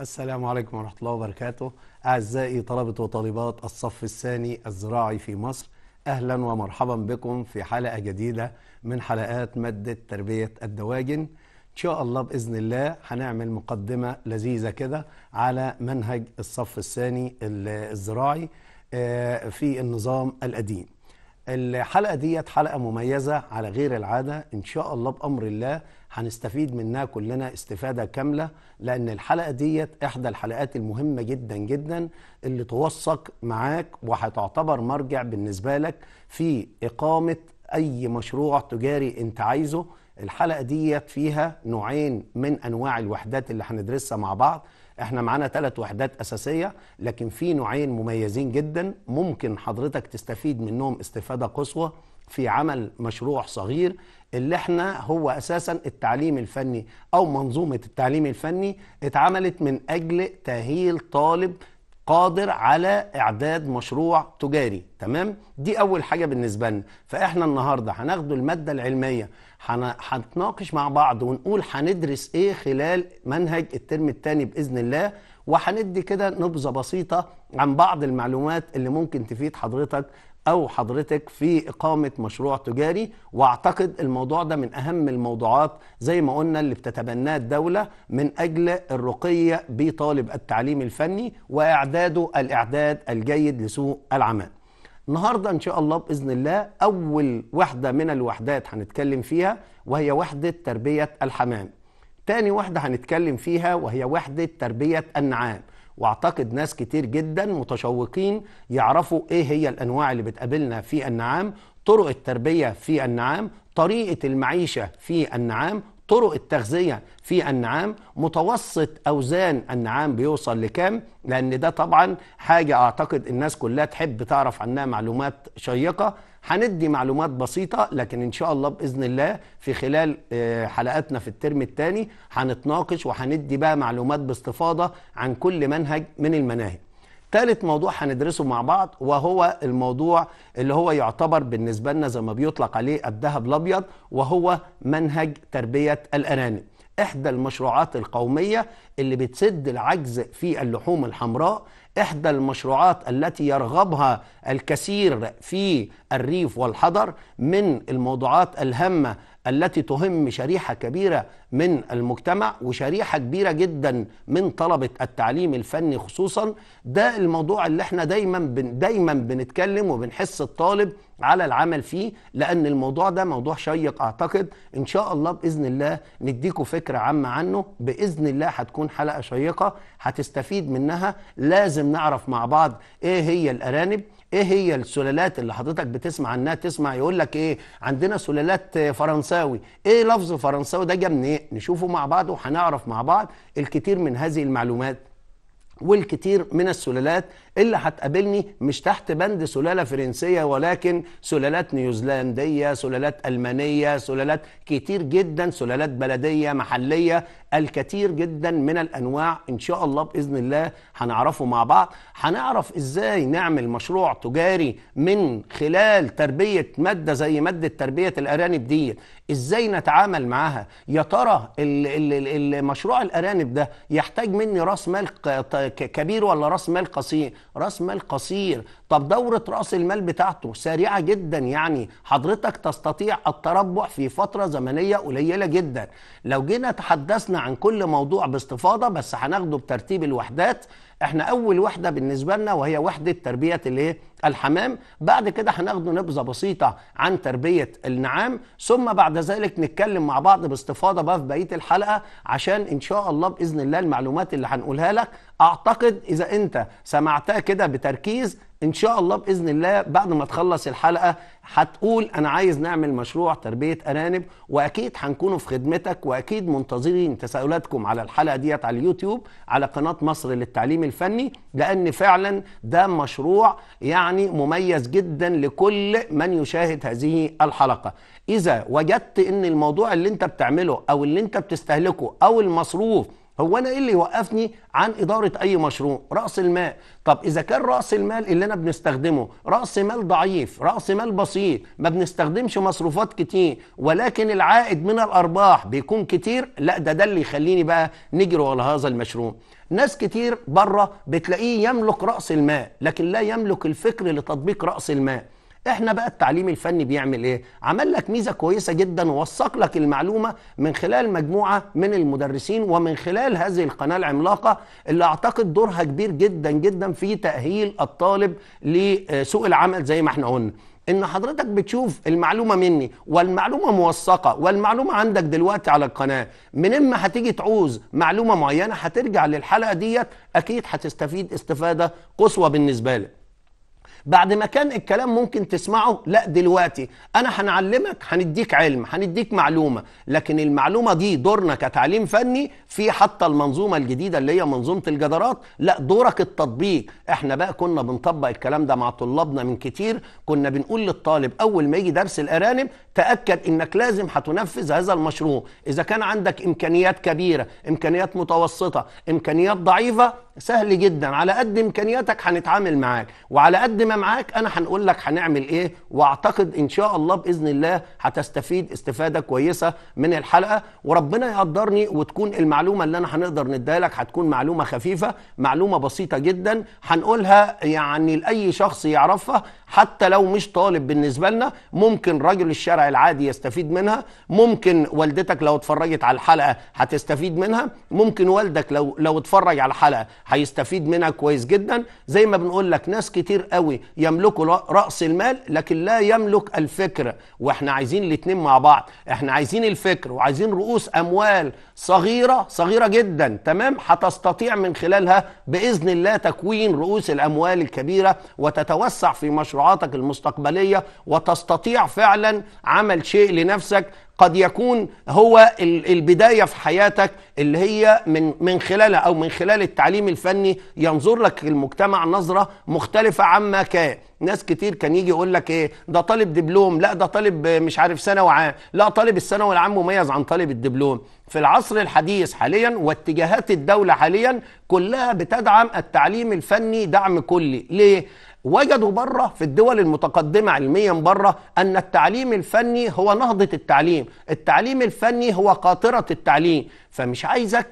السلام عليكم ورحمة الله وبركاته أعزائي طلبة وطالبات الصف الثاني الزراعي في مصر أهلا ومرحبا بكم في حلقة جديدة من حلقات مادة تربية الدواجن إن شاء الله بإذن الله هنعمل مقدمة لذيذة كده على منهج الصف الثاني الزراعي آه، في النظام القديم الحلقه ديت حلقه مميزه على غير العاده ان شاء الله بامر الله هنستفيد منها كلنا استفاده كامله لان الحلقه ديت احدى الحلقات المهمه جدا جدا اللي توثق معاك وهتعتبر مرجع بالنسبه لك في اقامه اي مشروع تجاري انت عايزه الحلقه ديت فيها نوعين من انواع الوحدات اللي هندرسها مع بعض احنا معانا ثلاث وحدات اساسيه لكن في نوعين مميزين جدا ممكن حضرتك تستفيد منهم استفاده قصوى في عمل مشروع صغير اللي احنا هو اساسا التعليم الفني او منظومه التعليم الفني اتعملت من اجل تاهيل طالب قادر على اعداد مشروع تجاري تمام دي اول حاجه بالنسبه لنا فاحنا النهارده هناخد الماده العلميه هنتناقش مع بعض ونقول هندرس ايه خلال منهج الترم الثاني باذن الله وهندي كده نبذه بسيطه عن بعض المعلومات اللي ممكن تفيد حضرتك او حضرتك في اقامه مشروع تجاري واعتقد الموضوع ده من اهم الموضوعات زي ما قلنا اللي بتتبناه الدوله من اجل الرقيه بطالب التعليم الفني واعداده الاعداد الجيد لسوق العمل النهاردة إن شاء الله بإذن الله أول وحدة من الوحدات هنتكلم فيها وهي وحدة تربية الحمام تاني وحدة هنتكلم فيها وهي وحدة تربية النعام واعتقد ناس كتير جدا متشوقين يعرفوا ايه هي الانواع اللي بتقابلنا في النعام طرق التربيه في النعام طريقه المعيشه في النعام طرق التغذية في النعام متوسط أوزان النعام بيوصل لكام لأن ده طبعا حاجة أعتقد الناس كلها تحب تعرف عنها معلومات شيقة هندي معلومات بسيطة لكن إن شاء الله بإذن الله في خلال آه، حلقاتنا في الترم الثاني هنتناقش وهندي بقى معلومات باستفاضة عن كل منهج من المناهج ثالث موضوع هندرسه مع بعض وهو الموضوع اللي هو يعتبر بالنسبة لنا زي ما بيطلق عليه الذهب الأبيض وهو منهج تربية الأرانب إحدى المشروعات القومية اللي بتسد العجز في اللحوم الحمراء إحدى المشروعات التي يرغبها الكثير في الريف والحضر من الموضوعات الهامة التي تهم شريحة كبيرة من المجتمع وشريحة كبيرة جدا من طلبة التعليم الفني خصوصا ده الموضوع اللي احنا دايما بن دايما بنتكلم وبنحس الطالب على العمل فيه لأن الموضوع ده موضوع شيق أعتقد إن شاء الله بإذن الله نديكم فكرة عامة عنه بإذن الله هتكون حلقة شيقة هتستفيد منها لازم نعرف مع بعض إيه هي الأرانب ايه هي السلالات اللي حضرتك بتسمع عنها تسمع يقول لك ايه عندنا سلالات فرنساوي ايه لفظ فرنساوي ده جاء منين إيه؟ نشوفه مع بعض وهنعرف مع بعض الكثير من هذه المعلومات والكتير من السلالات اللي هتقابلني مش تحت بند سلالة فرنسية ولكن سلالات نيوزيلندية سلالات ألمانية سلالات كتير جدا سلالات بلدية محلية الكثير جدا من الأنواع إن شاء الله بإذن الله هنعرفه مع بعض هنعرف إزاي نعمل مشروع تجاري من خلال تربية مادة زي مادة تربية الأرانب دي ازاي نتعامل معاها يا ترى المشروع الارانب ده يحتاج مني راس مال كبير ولا راس مال قصير راس مال قصير طب دوره راس المال بتاعته سريعه جدا يعني حضرتك تستطيع التربح في فتره زمنيه قليله جدا لو جينا تحدثنا عن كل موضوع باستفاضه بس هناخده بترتيب الوحدات احنا اول وحده بالنسبه لنا وهي وحده تربيه الايه الحمام بعد كده هناخد نبذة بسيطة عن تربية النعام ثم بعد ذلك نتكلم مع بعض باستفاضة بقى في بقية الحلقة عشان إن شاء الله بإذن الله المعلومات اللي هنقولها لك أعتقد إذا أنت سمعتها كده بتركيز ان شاء الله باذن الله بعد ما تخلص الحلقه هتقول انا عايز نعمل مشروع تربيه ارانب واكيد هنكونوا في خدمتك واكيد منتظرين تساؤلاتكم على الحلقه ديت على اليوتيوب على قناه مصر للتعليم الفني لان فعلا ده مشروع يعني مميز جدا لكل من يشاهد هذه الحلقه اذا وجدت ان الموضوع اللي انت بتعمله او اللي انت بتستهلكه او المصروف هو انا ايه اللي يوقفني عن اداره اي مشروع راس المال طب اذا كان راس المال اللي انا بنستخدمه راس مال ضعيف راس مال بسيط ما بنستخدمش مصروفات كتير ولكن العائد من الارباح بيكون كتير لا ده ده اللي يخليني بقى نجري ورا هذا المشروع ناس كتير بره بتلاقيه يملك راس المال لكن لا يملك الفكر لتطبيق راس المال احنا بقى التعليم الفني بيعمل ايه عمل لك ميزه كويسه جدا ووثق لك المعلومه من خلال مجموعه من المدرسين ومن خلال هذه القناه العملاقه اللي اعتقد دورها كبير جدا جدا في تاهيل الطالب لسوق العمل زي ما احنا قلنا ان حضرتك بتشوف المعلومه مني والمعلومه موثقه والمعلومه عندك دلوقتي على القناه من اما هتيجي تعوز معلومه معينه هترجع للحلقه ديت اكيد هتستفيد استفاده قصوى بالنسبه لك بعد ما كان الكلام ممكن تسمعه لا دلوقتي انا هنعلمك هنديك علم هنديك معلومه لكن المعلومه دي دورنا كتعليم فني في حتى المنظومه الجديده اللي هي منظومه الجدارات لا دورك التطبيق احنا بقى كنا بنطبق الكلام ده مع طلابنا من كتير كنا بنقول للطالب اول ما يجي درس الارانب تأكد أنك لازم هتنفذ هذا المشروع إذا كان عندك إمكانيات كبيرة إمكانيات متوسطة إمكانيات ضعيفة سهل جدا على قد إمكانياتك هنتعامل معاك وعلى قد ما معاك أنا هنقول لك هنعمل إيه وأعتقد إن شاء الله بإذن الله هتستفيد استفادة كويسة من الحلقة وربنا يقدرني وتكون المعلومة اللي أنا هنقدر نديها لك هتكون معلومة خفيفة معلومة بسيطة جدا هنقولها يعني لأي شخص يعرفها حتى لو مش طالب بالنسبه لنا ممكن رجل الشارع العادي يستفيد منها ممكن والدتك لو اتفرجت على الحلقه هتستفيد منها ممكن والدك لو لو اتفرج على الحلقه هيستفيد منها كويس جدا زي ما بنقول لك ناس كتير قوي يملكوا راس المال لكن لا يملك الفكر واحنا عايزين الاثنين مع بعض احنا عايزين الفكر وعايزين رؤوس اموال صغيره صغيره جدا تمام هتستطيع من خلالها باذن الله تكوين رؤوس الاموال الكبيره وتتوسع في مشروع مشروعاتك المستقبليه وتستطيع فعلا عمل شيء لنفسك قد يكون هو البدايه في حياتك اللي هي من من خلالها او من خلال التعليم الفني ينظر لك المجتمع نظره مختلفه عما كان ناس كتير كان يجي يقول لك ايه ده طالب دبلوم لا ده طالب مش عارف ثانوي عام لا طالب الثانوي العام مميز عن طالب الدبلوم في العصر الحديث حاليا واتجاهات الدوله حاليا كلها بتدعم التعليم الفني دعم كلي ليه وجدوا بره في الدول المتقدمة علميا بره أن التعليم الفني هو نهضة التعليم التعليم الفني هو قاطرة التعليم فمش عايزك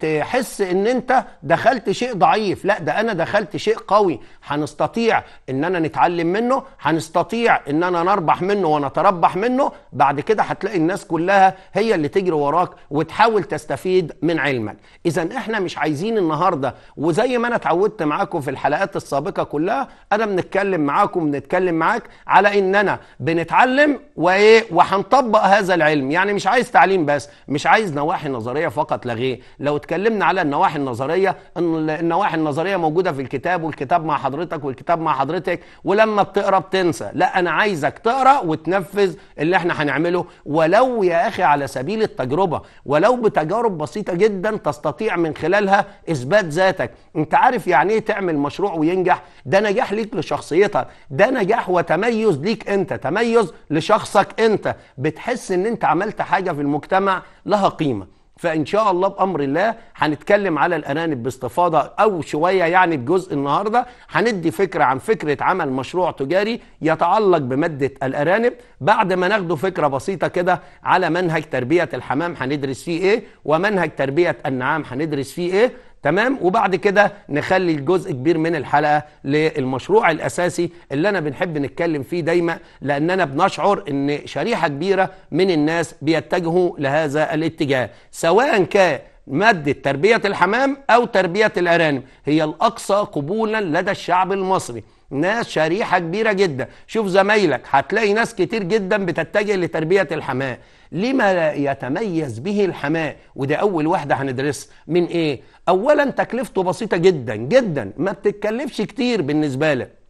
تحس ان انت دخلت شيء ضعيف لا ده انا دخلت شيء قوي هنستطيع ان انا نتعلم منه هنستطيع ان انا نربح منه ونتربح منه بعد كده هتلاقي الناس كلها هي اللي تجري وراك وتحاول تستفيد من علمك اذا احنا مش عايزين النهارده وزي ما انا اتعودت معاكم في الحلقات السابقه كلها انا بنتكلم معاكم بنتكلم معاك على اننا بنتعلم وايه وهنطبق هذا العلم يعني مش عايز تعليم بس مش عايز نواحي نظريه فقط لا غير لو اتكلمنا على النواحي النظريه النواحي النظريه موجوده في الكتاب والكتاب مع حضرتك والكتاب مع حضرتك ولما بتقرا بتنسى لا انا عايزك تقرا وتنفذ اللي احنا هنعمله ولو يا اخي على سبيل التجربه ولو بتجارب بسيطه جدا تستطيع من خلالها اثبات ذاتك انت عارف يعني ايه تعمل مشروع وينجح ده نجاح ليك لشخصيتك ده نجاح وتميز ليك انت تميز لشخصك انت بتحس ان انت عملت حاجه في المجتمع لها قيمه فان شاء الله بامر الله هنتكلم على الارانب باستفاضه او شويه يعني بجزء النهارده هندي فكره عن فكره عمل مشروع تجاري يتعلق بماده الارانب بعد ما ناخده فكره بسيطه كده على منهج تربيه الحمام هندرس فيه ايه ومنهج تربيه النعام هندرس فيه ايه تمام وبعد كده نخلي الجزء كبير من الحلقه للمشروع الاساسي اللي انا بنحب نتكلم فيه دايما لاننا بنشعر ان شريحه كبيره من الناس بيتجهوا لهذا الاتجاه سواء كان مادة تربية الحمام أو تربية الأرانب هي الأقصى قبولا لدى الشعب المصري ناس شريحه كبيره جدا شوف زمايلك هتلاقي ناس كتير جدا بتتجه لتربيه الحماه لما يتميز به الحماة وده اول واحده هندرسها من ايه اولا تكلفته بسيطه جدا جدا ما بتتكلفش كتير بالنسبه لك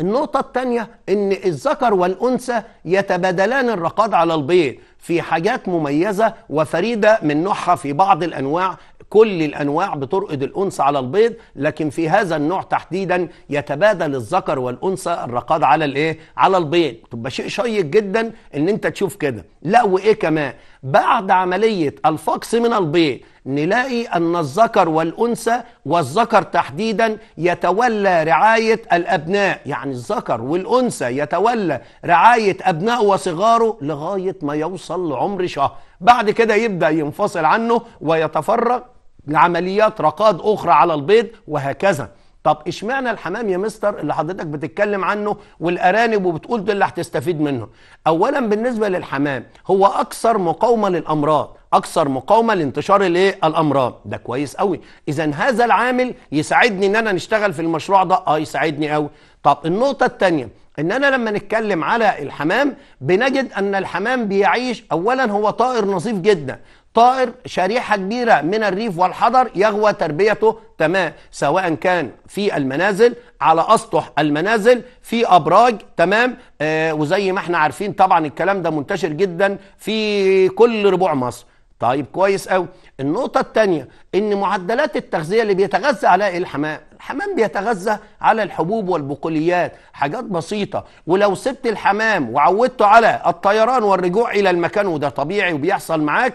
النقطة الثانية إن الذكر والأنثى يتبادلان الرقاد على البيض في حاجات مميزة وفريدة من نوعها في بعض الأنواع كل الأنواع بترقد الأنثى على البيض لكن في هذا النوع تحديدا يتبادل الذكر والأنثى الرقاد على الإيه؟ على البيض تبقى شيء شيق جدا إن أنت تشوف كده لا وإيه كمان بعد عملية الفقس من البيض نلاقي أن الذكر والأنثى والذكر تحديدا يتولى رعاية الأبناء يعني الذكر والأنثى يتولى رعاية ابناء وصغاره لغاية ما يوصل لعمر شهر بعد كده يبدأ ينفصل عنه ويتفرغ لعمليات رقاد اخرى على البيض وهكذا طب اشمعنى الحمام يا مستر اللي حضرتك بتتكلم عنه والارانب وبتقول ده اللي هتستفيد منه اولا بالنسبه للحمام هو اكثر مقاومه للامراض اكثر مقاومه لانتشار الايه الامراض ده كويس قوي اذا هذا العامل يساعدني ان انا نشتغل في المشروع ده اه يساعدني قوي طب النقطه الثانيه ان انا لما نتكلم على الحمام بنجد ان الحمام بيعيش اولا هو طائر نظيف جدا طائر شريحة كبيرة من الريف والحضر يغوى تربيته تمام سواء كان في المنازل على أسطح المنازل في أبراج تمام آه وزي ما احنا عارفين طبعا الكلام ده منتشر جدا في كل ربوع مصر طيب كويس قوي النقطة الثانية ان معدلات التغذية اللي بيتغذى عليها الحمام الحمام بيتغذى على الحبوب والبقوليات حاجات بسيطة ولو سبت الحمام وعودته على الطيران والرجوع إلى المكان وده طبيعي وبيحصل معاك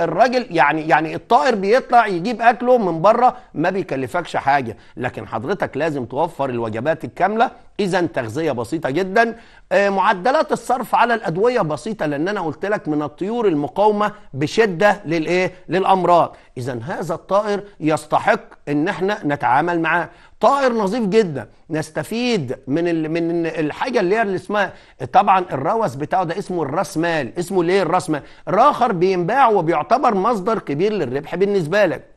الراجل يعني يعني الطائر بيطلع يجيب أكله من بره ما بيكلفكش حاجة لكن حضرتك لازم توفر الوجبات الكاملة إذا تغذية بسيطة جدا آه، معدلات الصرف على الأدوية بسيطة لأن أنا قلت لك من الطيور المقاومة بشدة للإيه للأمراض إذا هذا الطائر يستحق إن احنا نتعامل معاه طائر نظيف جدا نستفيد من من الحاجه اللي هي اللي اسمها طبعا الروث بتاعه ده اسمه الراس مال اسمه ليه الراس مال راخر بينباع وبيعتبر مصدر كبير للربح بالنسبه لك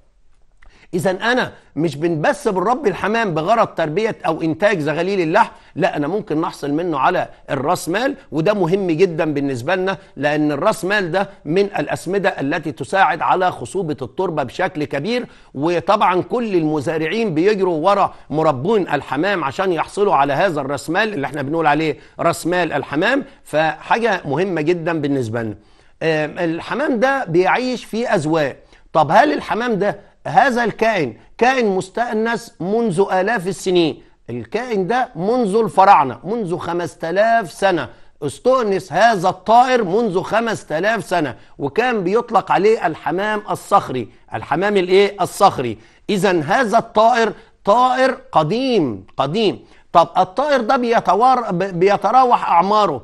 اذا انا مش بنبس بنربي الحمام بغرض تربيه او انتاج زغليل اللحم لا انا ممكن نحصل منه على الراس مال وده مهم جدا بالنسبه لنا لان الراس مال ده من الاسمده التي تساعد على خصوبه التربه بشكل كبير وطبعا كل المزارعين بيجروا ورا مربون الحمام عشان يحصلوا على هذا الراس مال اللي احنا بنقول عليه راس مال الحمام فحاجه مهمه جدا بالنسبه لنا الحمام ده بيعيش في أزواق طب هل الحمام ده هذا الكائن كائن مستأنس منذ آلاف السنين الكائن ده منذ الفراعنة منذ 5000 سنة استؤنس هذا الطائر منذ 5000 سنة وكان بيطلق عليه الحمام الصخري الحمام الايه الصخري اذا هذا الطائر طائر قديم قديم طب الطائر ده بيتوار بيتراوح اعماره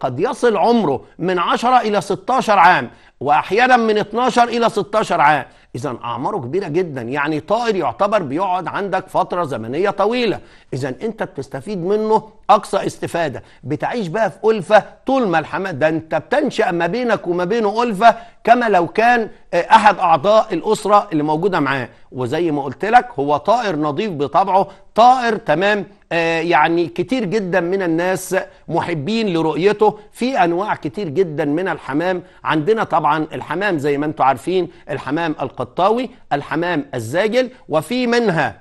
قد يصل عمره من 10 الى 16 عام واحيانا من 12 الى 16 عام اذا اعماره كبيره جدا يعني طائر يعتبر بيقعد عندك فتره زمنيه طويله اذا انت بتستفيد منه اقصى استفاده بتعيش بقى في الفه طول ما الحمام ده انت بتنشا ما بينك وما بينه الفه كما لو كان آه، احد اعضاء الاسره اللي موجوده معاه وزي ما قلت لك هو طائر نظيف بطبعه طائر تمام آه، يعني كتير جدا من الناس محبين لرؤيته في انواع كتير جدا من الحمام عندنا طبعا الحمام زي ما انتم عارفين الحمام القديم القطاوي الحمام الزاجل وفي منها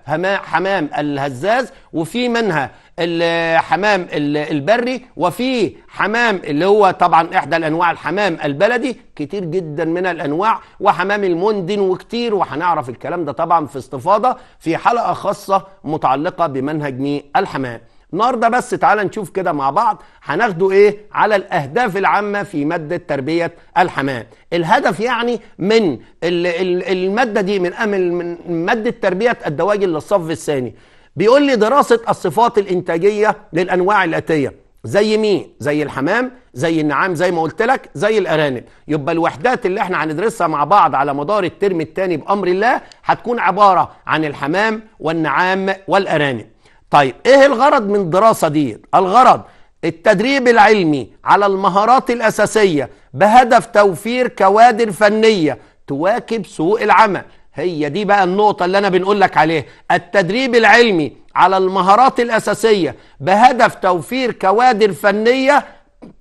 حمام الهزاز وفي منها الحمام البري وفي حمام اللي هو طبعا احدى الانواع الحمام البلدي كتير جدا من الانواع وحمام المندن وكتير وهنعرف الكلام ده طبعا في استفاضه في حلقه خاصه متعلقه بمنهج الحمام النهارده بس تعالى نشوف كده مع بعض هناخده ايه على الاهداف العامه في ماده تربيه الحمام الهدف يعني من الماده دي من من ماده تربيه الدواجن للصف الثاني بيقول لي دراسه الصفات الانتاجيه للانواع الاتيه زي مين زي الحمام زي النعام زي ما قلت لك زي الارانب يبقى الوحدات اللي احنا هندرسها مع بعض على مدار الترم الثاني بامر الله هتكون عباره عن الحمام والنعام والارانب طيب ايه الغرض من الدراسة دي الغرض التدريب العلمي على المهارات الأساسية بهدف توفير كوادر فنية تواكب سوق العمل هي دي بقى النقطة اللي أنا بنقول لك عليها التدريب العلمي على المهارات الأساسية بهدف توفير كوادر فنية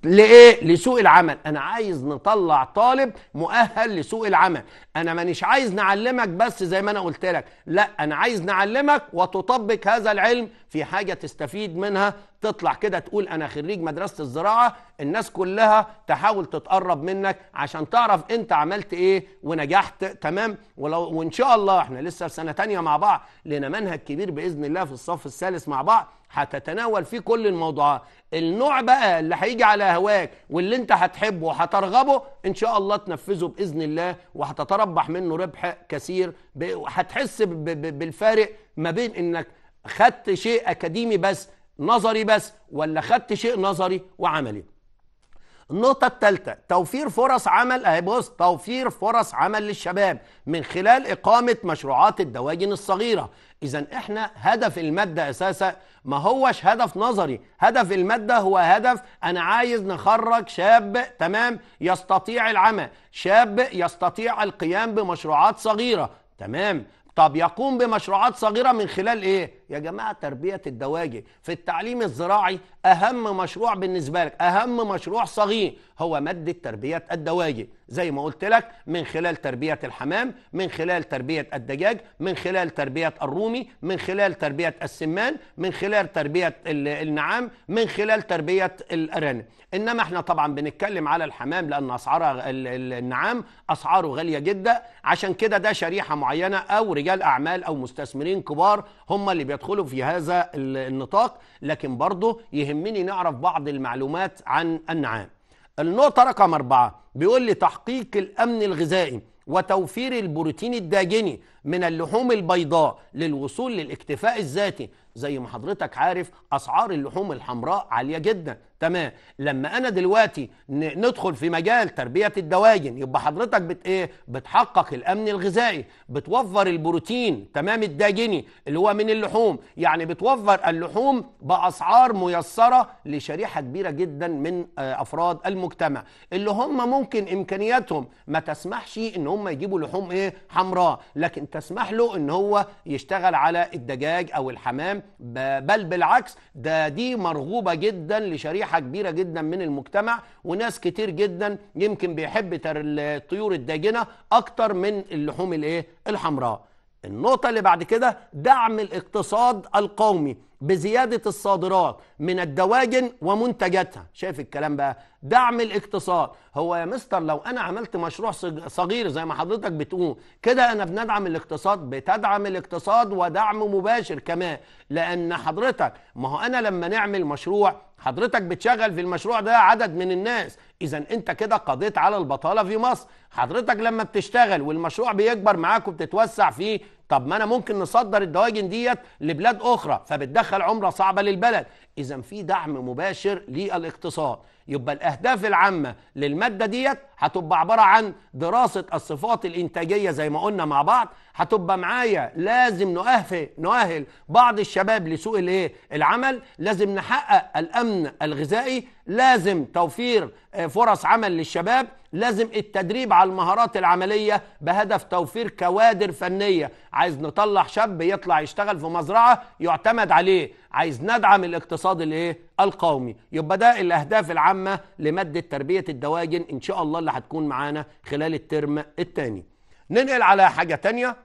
لإيه؟ لسوق العمل أنا عايز نطلع طالب مؤهل لسوق العمل انا مانيش عايز نعلمك بس زي ما انا قلت لك لا انا عايز نعلمك وتطبق هذا العلم في حاجه تستفيد منها تطلع كده تقول انا خريج مدرسه الزراعه الناس كلها تحاول تتقرب منك عشان تعرف انت عملت ايه ونجحت تمام ولو وان شاء الله احنا لسه في سنه تانية مع بعض لنا منهج كبير باذن الله في الصف الثالث مع بعض هتتناول فيه كل الموضوعات النوع بقى اللي هيجي على هواك واللي انت هتحبه وهترغبه ان شاء الله تنفذه باذن الله وهتترى هتربح منه ربح كثير هتحس بالفارق ما بين انك خدت شيء اكاديمي بس نظري بس ولا خدت شيء نظري وعملي النقطة الثالثة توفير فرص عمل اهي بص توفير فرص عمل للشباب من خلال إقامة مشروعات الدواجن الصغيرة إذا إحنا هدف المادة أساسا ما هوش هدف نظري هدف المادة هو هدف أنا عايز نخرج شاب تمام يستطيع العمل شاب يستطيع القيام بمشروعات صغيرة تمام طب يقوم بمشروعات صغيرة من خلال إيه يا جماعه تربيه الدواجن في التعليم الزراعي اهم مشروع بالنسبه لك اهم مشروع صغير هو ماده تربيه الدواجن زي ما قلت لك من خلال تربيه الحمام من خلال تربيه الدجاج من خلال تربيه الرومي من خلال تربيه السمان من خلال تربيه النعام من خلال تربيه الارانب انما احنا طبعا بنتكلم على الحمام لان اسعار النعام اسعاره غاليه جدا عشان كده ده شريحه معينه او رجال اعمال او مستثمرين كبار هم اللي بيتكلم. ندخله في هذا النطاق لكن برضه يهمني نعرف بعض المعلومات عن النعام النقطة رقم أربعة بيقول لي تحقيق الأمن الغذائي وتوفير البروتين الداجني من اللحوم البيضاء للوصول للاكتفاء الذاتي زي ما حضرتك عارف اسعار اللحوم الحمراء عاليه جدا تمام لما انا دلوقتي ندخل في مجال تربيه الدواجن يبقى حضرتك بت ايه بتحقق الامن الغذائي بتوفر البروتين تمام الداجني اللي هو من اللحوم يعني بتوفر اللحوم باسعار ميسره لشريحه كبيره جدا من آه، افراد المجتمع اللي هم ممكن امكانياتهم ما تسمحش ان هم يجيبوا لحوم ايه حمراء لكن تسمح له ان هو يشتغل على الدجاج او الحمام بل بالعكس ده دي مرغوبه جدا لشريحه كبيره جدا من المجتمع وناس كتير جدا يمكن بيحب الطيور الداجنه اكتر من اللحوم الايه الحمراء النقطه اللي بعد كده دعم الاقتصاد القومي بزيادة الصادرات من الدواجن ومنتجاتها شايف الكلام بقى دعم الاقتصاد هو يا مستر لو أنا عملت مشروع صغير زي ما حضرتك بتقول كده أنا بندعم الاقتصاد بتدعم الاقتصاد ودعم مباشر كمان لأن حضرتك ما هو أنا لما نعمل مشروع حضرتك بتشغل في المشروع ده عدد من الناس اذا انت كده قضيت على البطاله في مصر حضرتك لما بتشتغل والمشروع بيكبر معاك وبتتوسع فيه طب ما انا ممكن نصدر الدواجن ديت لبلاد اخرى فبتدخل عمله صعبه للبلد اذا في دعم مباشر للاقتصاد يبقى الاهداف العامه للماده ديت هتبقى عباره عن دراسه الصفات الانتاجيه زي ما قلنا مع بعض هتبقى معايا لازم نؤهل نؤهل بعض الشباب لسوق الايه العمل لازم نحقق الامن الغذائي لازم توفير آه، فرص عمل للشباب لازم التدريب على المهارات العملية بهدف توفير كوادر فنية عايز نطلع شاب يطلع يشتغل في مزرعة يعتمد عليه عايز ندعم الاقتصاد الايه القومي يبقى ده الاهداف العامه لماده تربيه الدواجن ان شاء الله اللي هتكون معانا خلال الترم الثاني ننقل على حاجه ثانيه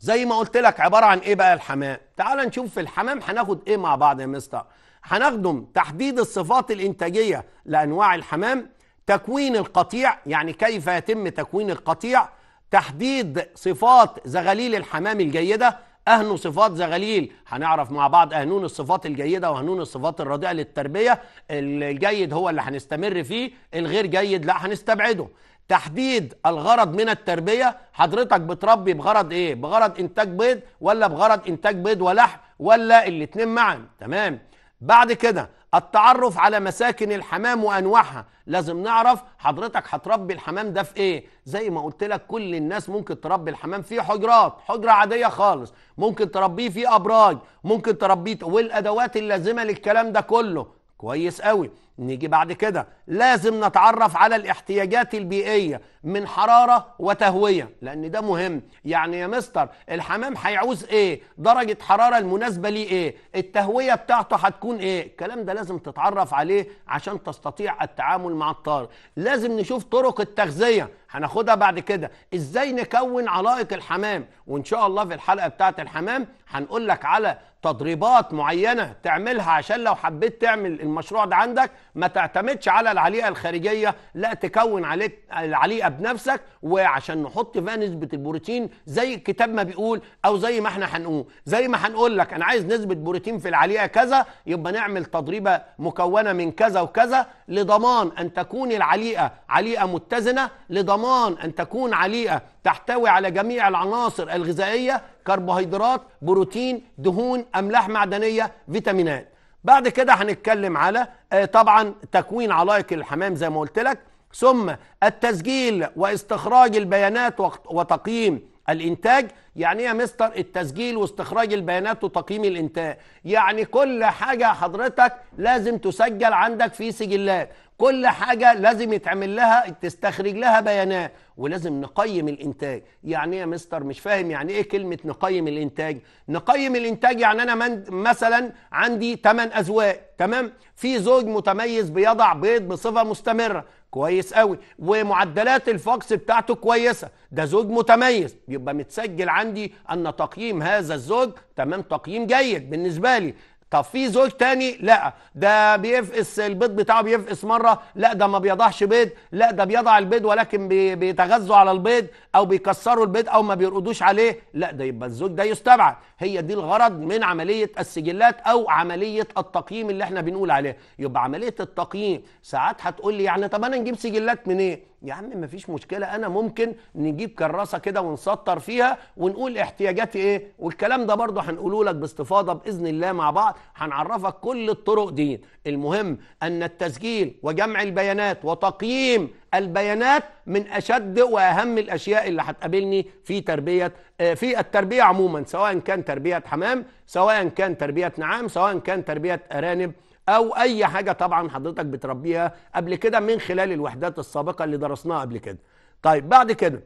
زي ما قلت لك عباره عن ايه بقى الحمام تعال نشوف في الحمام هناخد ايه مع بعض يا مستر هنخدم تحديد الصفات الانتاجيه لانواع الحمام تكوين القطيع يعني كيف يتم تكوين القطيع تحديد صفات زغاليل الحمام الجيده أهن صفات زغليل هنعرف مع بعض أهنون الصفات الجيدة وأهنون الصفات الرديئة للتربية الجيد هو اللي هنستمر فيه الغير جيد لا هنستبعده تحديد الغرض من التربية حضرتك بتربي بغرض ايه بغرض انتاج بيض ولا بغرض انتاج بيض ولحم ولا الاتنين معا تمام بعد كده التعرف على مساكن الحمام وانواعها لازم نعرف حضرتك هتربي الحمام ده في ايه زي ما قلت لك كل الناس ممكن تربي الحمام في حجرات حجره عاديه خالص ممكن تربيه في ابراج ممكن تربيه والادوات اللازمه للكلام ده كله كويس قوي نيجي بعد كده لازم نتعرف على الاحتياجات البيئية من حرارة وتهوية لأن ده مهم يعني يا مستر الحمام هيعوز ايه درجة حرارة المناسبة ليه ايه التهوية بتاعته هتكون ايه الكلام ده لازم تتعرف عليه عشان تستطيع التعامل مع الطار لازم نشوف طرق التغذية هناخدها بعد كده ازاي نكون علائق الحمام وان شاء الله في الحلقة بتاعة الحمام هنقول لك على تدريبات معينة تعملها عشان لو حبيت تعمل المشروع ده عندك ما تعتمدش على العليقه الخارجيه لا تكون عليك العليقه بنفسك وعشان نحط فيها نسبه البروتين زي الكتاب ما بيقول او زي ما احنا هنقول زي ما هنقول لك انا عايز نسبه بروتين في العليقه كذا يبقى نعمل تضريبه مكونه من كذا وكذا لضمان ان تكون العليقه عليقه متزنه لضمان ان تكون عليقه تحتوي على جميع العناصر الغذائيه كربوهيدرات بروتين دهون املاح معدنيه فيتامينات بعد كده هنتكلم على آه، طبعا تكوين علائق الحمام زي ما قلت لك ثم التسجيل واستخراج البيانات وتقييم الانتاج يعني ايه يا مستر التسجيل واستخراج البيانات وتقييم الانتاج يعني كل حاجه حضرتك لازم تسجل عندك في سجلات كل حاجة لازم يتعمل لها تستخرج لها بيانات ولازم نقيم الانتاج يعني ايه يا مستر مش فاهم يعني ايه كلمة نقيم الانتاج نقيم الانتاج يعني انا من مثلا عندي 8 ازواج تمام في زوج متميز بيضع بيض بصفة مستمرة كويس قوي ومعدلات الفاكس بتاعته كويسة ده زوج متميز يبقى متسجل عندي ان تقييم هذا الزوج تمام تقييم جيد بالنسبة لي طب في زوج تاني لا ده بيفقس البيض بتاعه بيفقس مره لا ده ما بيضعش بيض لا ده بيضع البيض ولكن بيتغذوا على البيض او بيكسروا البيض او ما بيرقدوش عليه لا ده يبقى الزوج ده يستبعد هي دي الغرض من عمليه السجلات او عمليه التقييم اللي احنا بنقول عليها يبقى عمليه التقييم ساعات هتقول لي يعني طب انا نجيب سجلات منين إيه؟ يا عم مفيش مشكله انا ممكن نجيب كراسه كده ونسطر فيها ونقول احتياجاتي ايه والكلام ده برضه هنقوله لك باستفاضه باذن الله مع بعض هنعرفك كل الطرق دي المهم ان التسجيل وجمع البيانات وتقييم البيانات من اشد واهم الاشياء اللي هتقابلني في تربيه آه، في التربيه عموما سواء كان تربيه حمام سواء كان تربيه نعام سواء كان تربيه ارانب او اي حاجه طبعا حضرتك بتربيها قبل كده من خلال الوحدات السابقه اللي درسناها قبل كده طيب بعد كده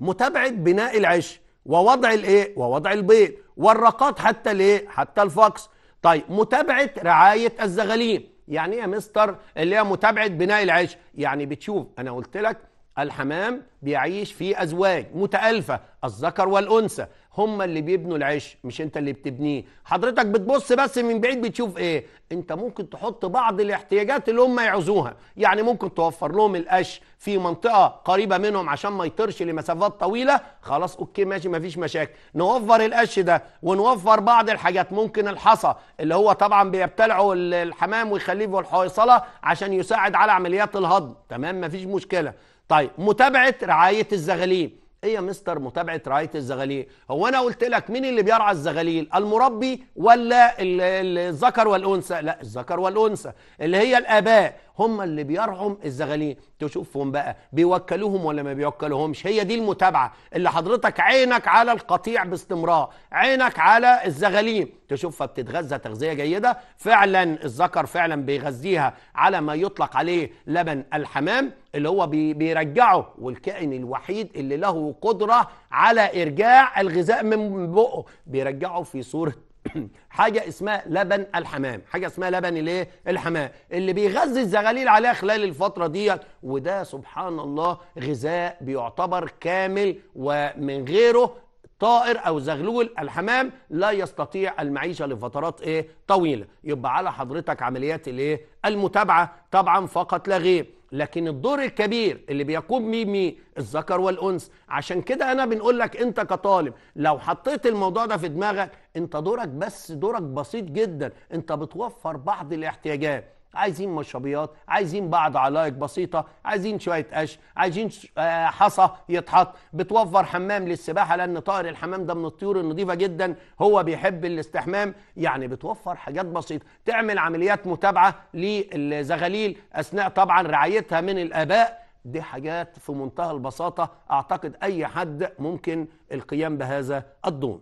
متابعه بناء العش ووضع الايه ووضع البيض والرقاط حتى الايه حتى الفقس طيب متابعه رعايه الزغاليم يعني ايه يا مستر اللي هي متابعه بناء العش يعني بتشوف انا قلت لك الحمام بيعيش في ازواج متالفه الذكر والانثى هم اللي بيبنوا العش مش انت اللي بتبنيه حضرتك بتبص بس من بعيد بتشوف ايه انت ممكن تحط بعض الاحتياجات اللي هم يعوزوها يعني ممكن توفر لهم القش في منطقه قريبه منهم عشان ما يطرش لمسافات طويله خلاص اوكي ماشي مفيش مشاكل نوفر القش ده ونوفر بعض الحاجات ممكن الحصى اللي هو طبعا بيبتلعه الحمام ويخليه الحويصله عشان يساعد على عمليات الهضم تمام مفيش مشكله طيب متابعه رعايه الزغاليم ايه يا مستر متابعه رعايه الزغاليل هو انا قلت لك مين اللي بيرعى الزغاليل المربي ولا الذكر والانثى لا الذكر والانثى اللي هي الاباء هم اللي بيرعوا الزغاليل تشوفهم بقى بيوكلوهم ولا ما بيوكلوهمش هي دي المتابعه اللي حضرتك عينك على القطيع باستمرار عينك على الزغاليم تشوفها بتتغذى تغذيه جيده فعلا الذكر فعلا بيغذيها على ما يطلق عليه لبن الحمام اللي هو بيرجعه والكائن الوحيد اللي له قدره على ارجاع الغذاء من بقه بيرجعه في صوره حاجه اسمها لبن الحمام حاجه اسمها لبن الايه الحمام اللي بيغذي الزغاليل عليها خلال الفتره ديت وده سبحان الله غذاء بيعتبر كامل ومن غيره طائر او زغلول الحمام لا يستطيع المعيشه لفترات ايه طويله يبقى على حضرتك عمليات الايه المتابعه طبعا فقط لا غير لكن الدور الكبير اللي بيقوم بيه مين الذكر والانثى عشان كده انا بنقول لك انت كطالب لو حطيت الموضوع ده في دماغك انت دورك بس دورك بسيط جدا انت بتوفر بعض الاحتياجات عايزين مشربيات عايزين بعض علايق بسيطة عايزين شوية قش عايزين آه، حصى يتحط بتوفر حمام للسباحة لأن طائر الحمام ده من الطيور النظيفة جدا هو بيحب الاستحمام يعني بتوفر حاجات بسيطة تعمل عمليات متابعة للزغاليل أثناء طبعا رعايتها من الآباء دي حاجات في منتهى البساطة أعتقد أي حد ممكن القيام بهذا الدور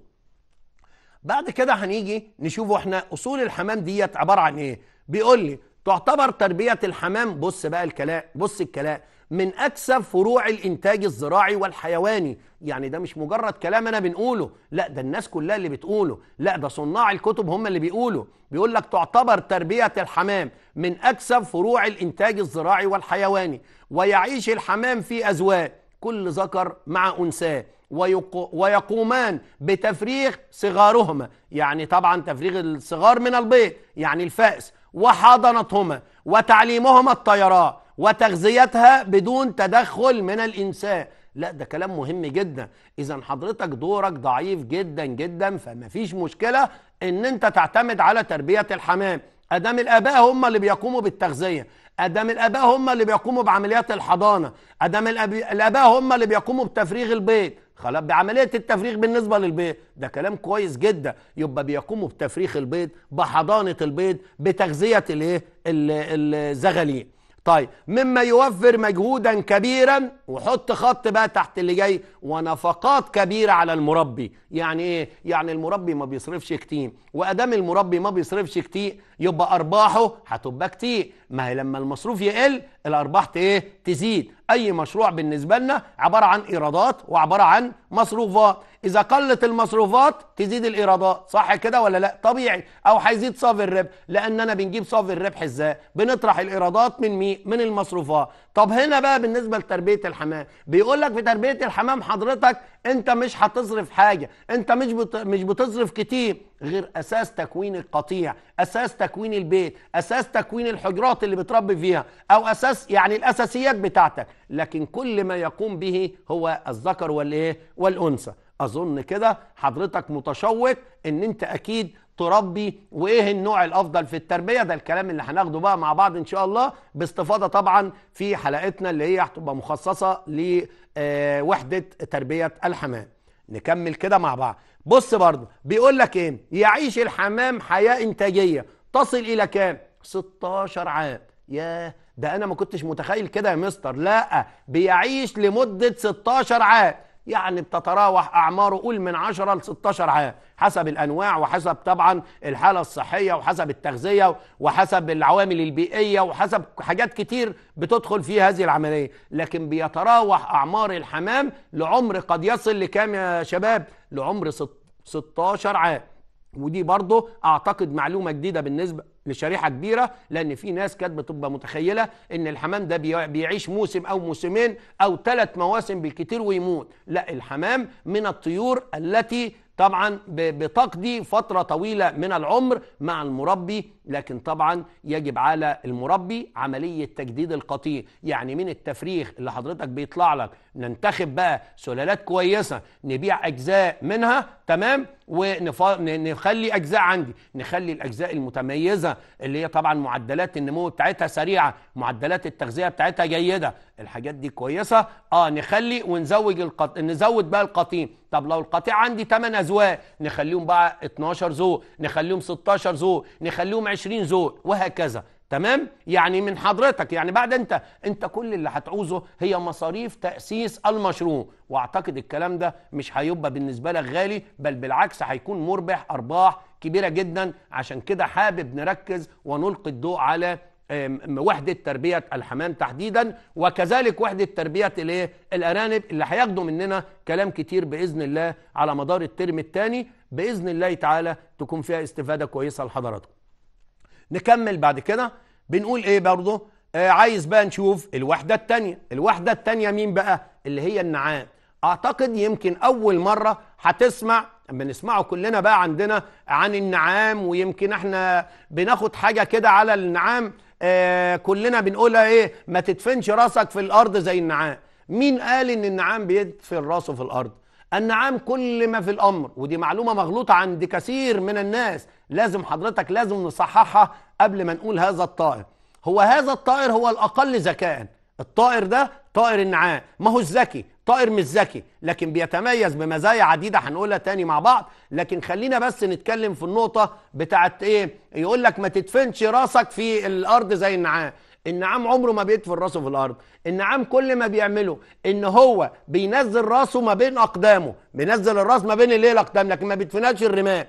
بعد كده هنيجي نشوفوا احنا أصول الحمام ديت عبارة عن إيه بيقول لي تعتبر تربية الحمام بص بقى الكلام بص الكلام من أكثر فروع الإنتاج الزراعي والحيواني يعني ده مش مجرد كلام أنا بنقوله لا ده الناس كلها اللي بتقوله لا ده صناع الكتب هم اللي بيقولوا بيقول لك تعتبر تربية الحمام من أكثر فروع الإنتاج الزراعي والحيواني ويعيش الحمام في أزواج كل ذكر مع أنثاه ويقومان بتفريغ صغارهما يعني طبعا تفريغ الصغار من البيض يعني الفأس وحضنتهما وتعليمهما الطيران وتغذيتها بدون تدخل من الإنسان لا ده كلام مهم جدا إذا حضرتك دورك ضعيف جدا جدا فما فيش مشكلة إن أنت تعتمد على تربية الحمام أدام الآباء هم اللي بيقوموا بالتغذية أدام الآباء هم اللي بيقوموا بعمليات الحضانة أدام الآباء هم اللي بيقوموا بتفريغ البيض خلاص بعمليه التفريغ بالنسبه للبيض ده كلام كويس جدا يبقى بيقوموا بتفريخ البيض بحضانه البيض بتغذيه الايه الزغالين طيب مما يوفر مجهودا كبيرا وحط خط بقى تحت اللي جاي ونفقات كبيره على المربي يعني ايه يعني المربي ما بيصرفش كتير وادام المربي ما بيصرفش كتير يبقى ارباحه هتبقى كتير ما هي لما المصروف يقل الارباح ايه تزيد اي مشروع بالنسبه لنا عباره عن ايرادات وعباره عن مصروفات اذا قلت المصروفات تزيد الايرادات صح كده ولا لا طبيعي او هيزيد صافي الربح لاننا بنجيب صافي الربح ازاي بنطرح الايرادات من مين من المصروفات طب هنا بقى بالنسبه لتربيه الحمام بيقول لك في تربيه الحمام حضرتك انت مش هتصرف حاجه انت مش بت... مش بتصرف كتير غير اساس تكوين القطيع اساس تكوين البيت اساس تكوين الحجرات اللي بتربي فيها او اساس يعني الاساسيات بتاعتك لكن كل ما يقوم به هو الذكر والايه والأنثى أظن كده حضرتك متشوق إن أنت أكيد تربي وايه النوع الافضل في التربيه ده الكلام اللي هناخده بقى مع بعض ان شاء الله باستفاضه طبعا في حلقتنا اللي هي هتبقى مخصصه لوحده آه، تربيه الحمام نكمل كده مع بعض بص برضه بيقول لك ايه يعيش الحمام حياه انتاجيه تصل الى كام 16 عام ياه ده انا ما كنتش متخيل كده يا مستر لا بيعيش لمده 16 عام يعني بتتراوح أعماره قول من 10 ل 16 عام حسب الأنواع وحسب طبعا الحالة الصحية وحسب التغذية وحسب العوامل البيئية وحسب حاجات كتير بتدخل في هذه العملية لكن بيتراوح أعمار الحمام لعمر قد يصل لكام يا شباب لعمر 16 عام ودي برضه أعتقد معلومة جديدة بالنسبة لشريحه كبيره لان في ناس كانت بتبقى متخيله ان الحمام ده بيعيش موسم او موسمين او ثلاث مواسم بالكتير ويموت لا الحمام من الطيور التي طبعا بتقضي فترة طويلة من العمر مع المربي لكن طبعا يجب على المربي عملية تجديد القطيع يعني من التفريخ اللي حضرتك بيطلع لك ننتخب بقى سلالات كويسة نبيع أجزاء منها تمام ونخلي اجزاء عندي نخلي الاجزاء المتميزه اللي هي طبعا معدلات النمو بتاعتها سريعه معدلات التغذيه بتاعتها جيده الحاجات دي كويسه اه نخلي ونزوج القط... نزود بقى القطيع طب لو القطيع عندي 8 ازواق نخليهم بقى 12 ذوق نخليهم 16 ذوق نخليهم 20 ذوق وهكذا تمام يعني من حضرتك يعني بعد انت انت كل اللي هتعوزه هي مصاريف تاسيس المشروع واعتقد الكلام ده مش هيبقى بالنسبه لك غالي بل بالعكس هيكون مربح ارباح كبيره جدا عشان كده حابب نركز ونلقي الضوء على وحده تربيه الحمام تحديدا وكذلك وحده تربيه الايه الارانب اللي هياخدوا مننا كلام كتير باذن الله على مدار الترم الثاني باذن الله تعالى تكون فيها استفاده كويسه لحضراتكم نكمل بعد كده بنقول ايه برضه آه عايز بقى نشوف الوحده الثانيه الوحده الثانيه مين بقى اللي هي النعام اعتقد يمكن اول مره هتسمع بنسمعه كلنا بقى عندنا عن النعام ويمكن احنا بناخد حاجه كده على النعام آه كلنا بنقولها ايه ما تدفنش راسك في الارض زي النعام مين قال ان النعام بيدفن راسه في الارض النعام كل ما في الامر ودي معلومه مغلوطه عند كثير من الناس لازم حضرتك لازم نصححها قبل ما نقول هذا الطائر هو هذا الطائر هو الأقل ذكاء الطائر ده طائر النعام ما هو الذكي طائر مش ذكي لكن بيتميز بمزايا عديدة هنقولها تاني مع بعض لكن خلينا بس نتكلم في النقطة بتاعت ايه يقول لك ما تدفنش راسك في الأرض زي النعام النعام عمره ما بيدفن راسه في الارض النعام كل ما بيعمله ان هو بينزل راسه ما بين اقدامه بينزل الراس ما بين الايه الاقدام لكن ما بيدفنهاش الرمال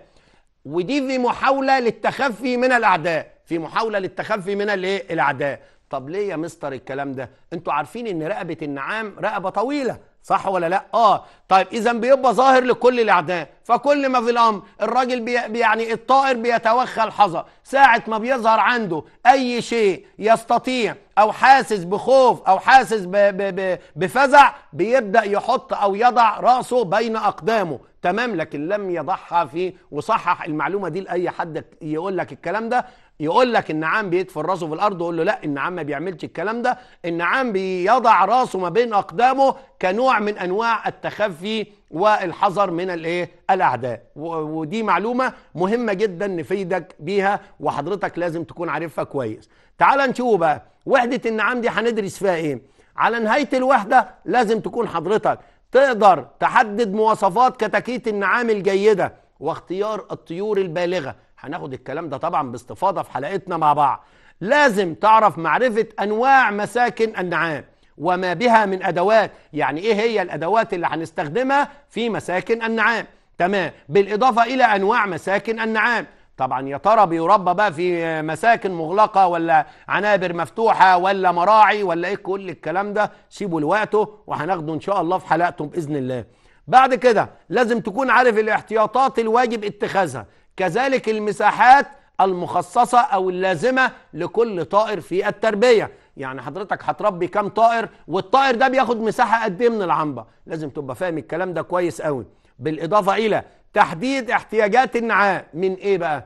ودي في محاوله للتخفي من الاعداء في محاوله للتخفي من الاعداء طب ليه يا مستر الكلام ده انتوا عارفين ان رقبه النعام رقبه طويله صح ولا لا اه طيب اذا بيبقى ظاهر لكل الاعداء فكل ما في الامر الراجل بي يعني الطائر بيتوخى الحظى ساعه ما بيظهر عنده اي شيء يستطيع او حاسس بخوف او حاسس ب ب ب بفزع بيبدا يحط او يضع راسه بين اقدامه تمام لكن لم يضعها في وصحح المعلومه دي لاي حد يقول لك الكلام ده يقول لك النعام بيدفن راسه في الارض ويقول له لا النعام ما بيعملش الكلام ده النعام بيضع راسه ما بين اقدامه كنوع من انواع التخفي والحذر من الايه الاعداء ودي معلومه مهمه جدا نفيدك بيها وحضرتك لازم تكون عارفها كويس تعال نشوف بقى وحده النعام دي هندرس فيها ايه على نهايه الوحده لازم تكون حضرتك تقدر تحدد مواصفات كتاكيت النعام الجيده واختيار الطيور البالغه هناخد الكلام ده طبعا باستفاضه في حلقتنا مع بعض لازم تعرف معرفه انواع مساكن النعام وما بها من ادوات يعني ايه هي الادوات اللي هنستخدمها في مساكن النعام تمام بالاضافه الى انواع مساكن النعام طبعا يا ترى بيربى بقى في مساكن مغلقه ولا عنابر مفتوحه ولا مراعي ولا ايه كل الكلام ده سيبه لوقته وهناخده ان شاء الله في حلقته باذن الله بعد كده لازم تكون عارف الاحتياطات الواجب اتخاذها كذلك المساحات المخصصة أو اللازمة لكل طائر في التربية يعني حضرتك هتربي كام طائر والطائر ده بياخد مساحة قد ايه من العنبة لازم تبقى فاهم الكلام ده كويس قوي بالإضافة إلى تحديد احتياجات النعام من ايه بقى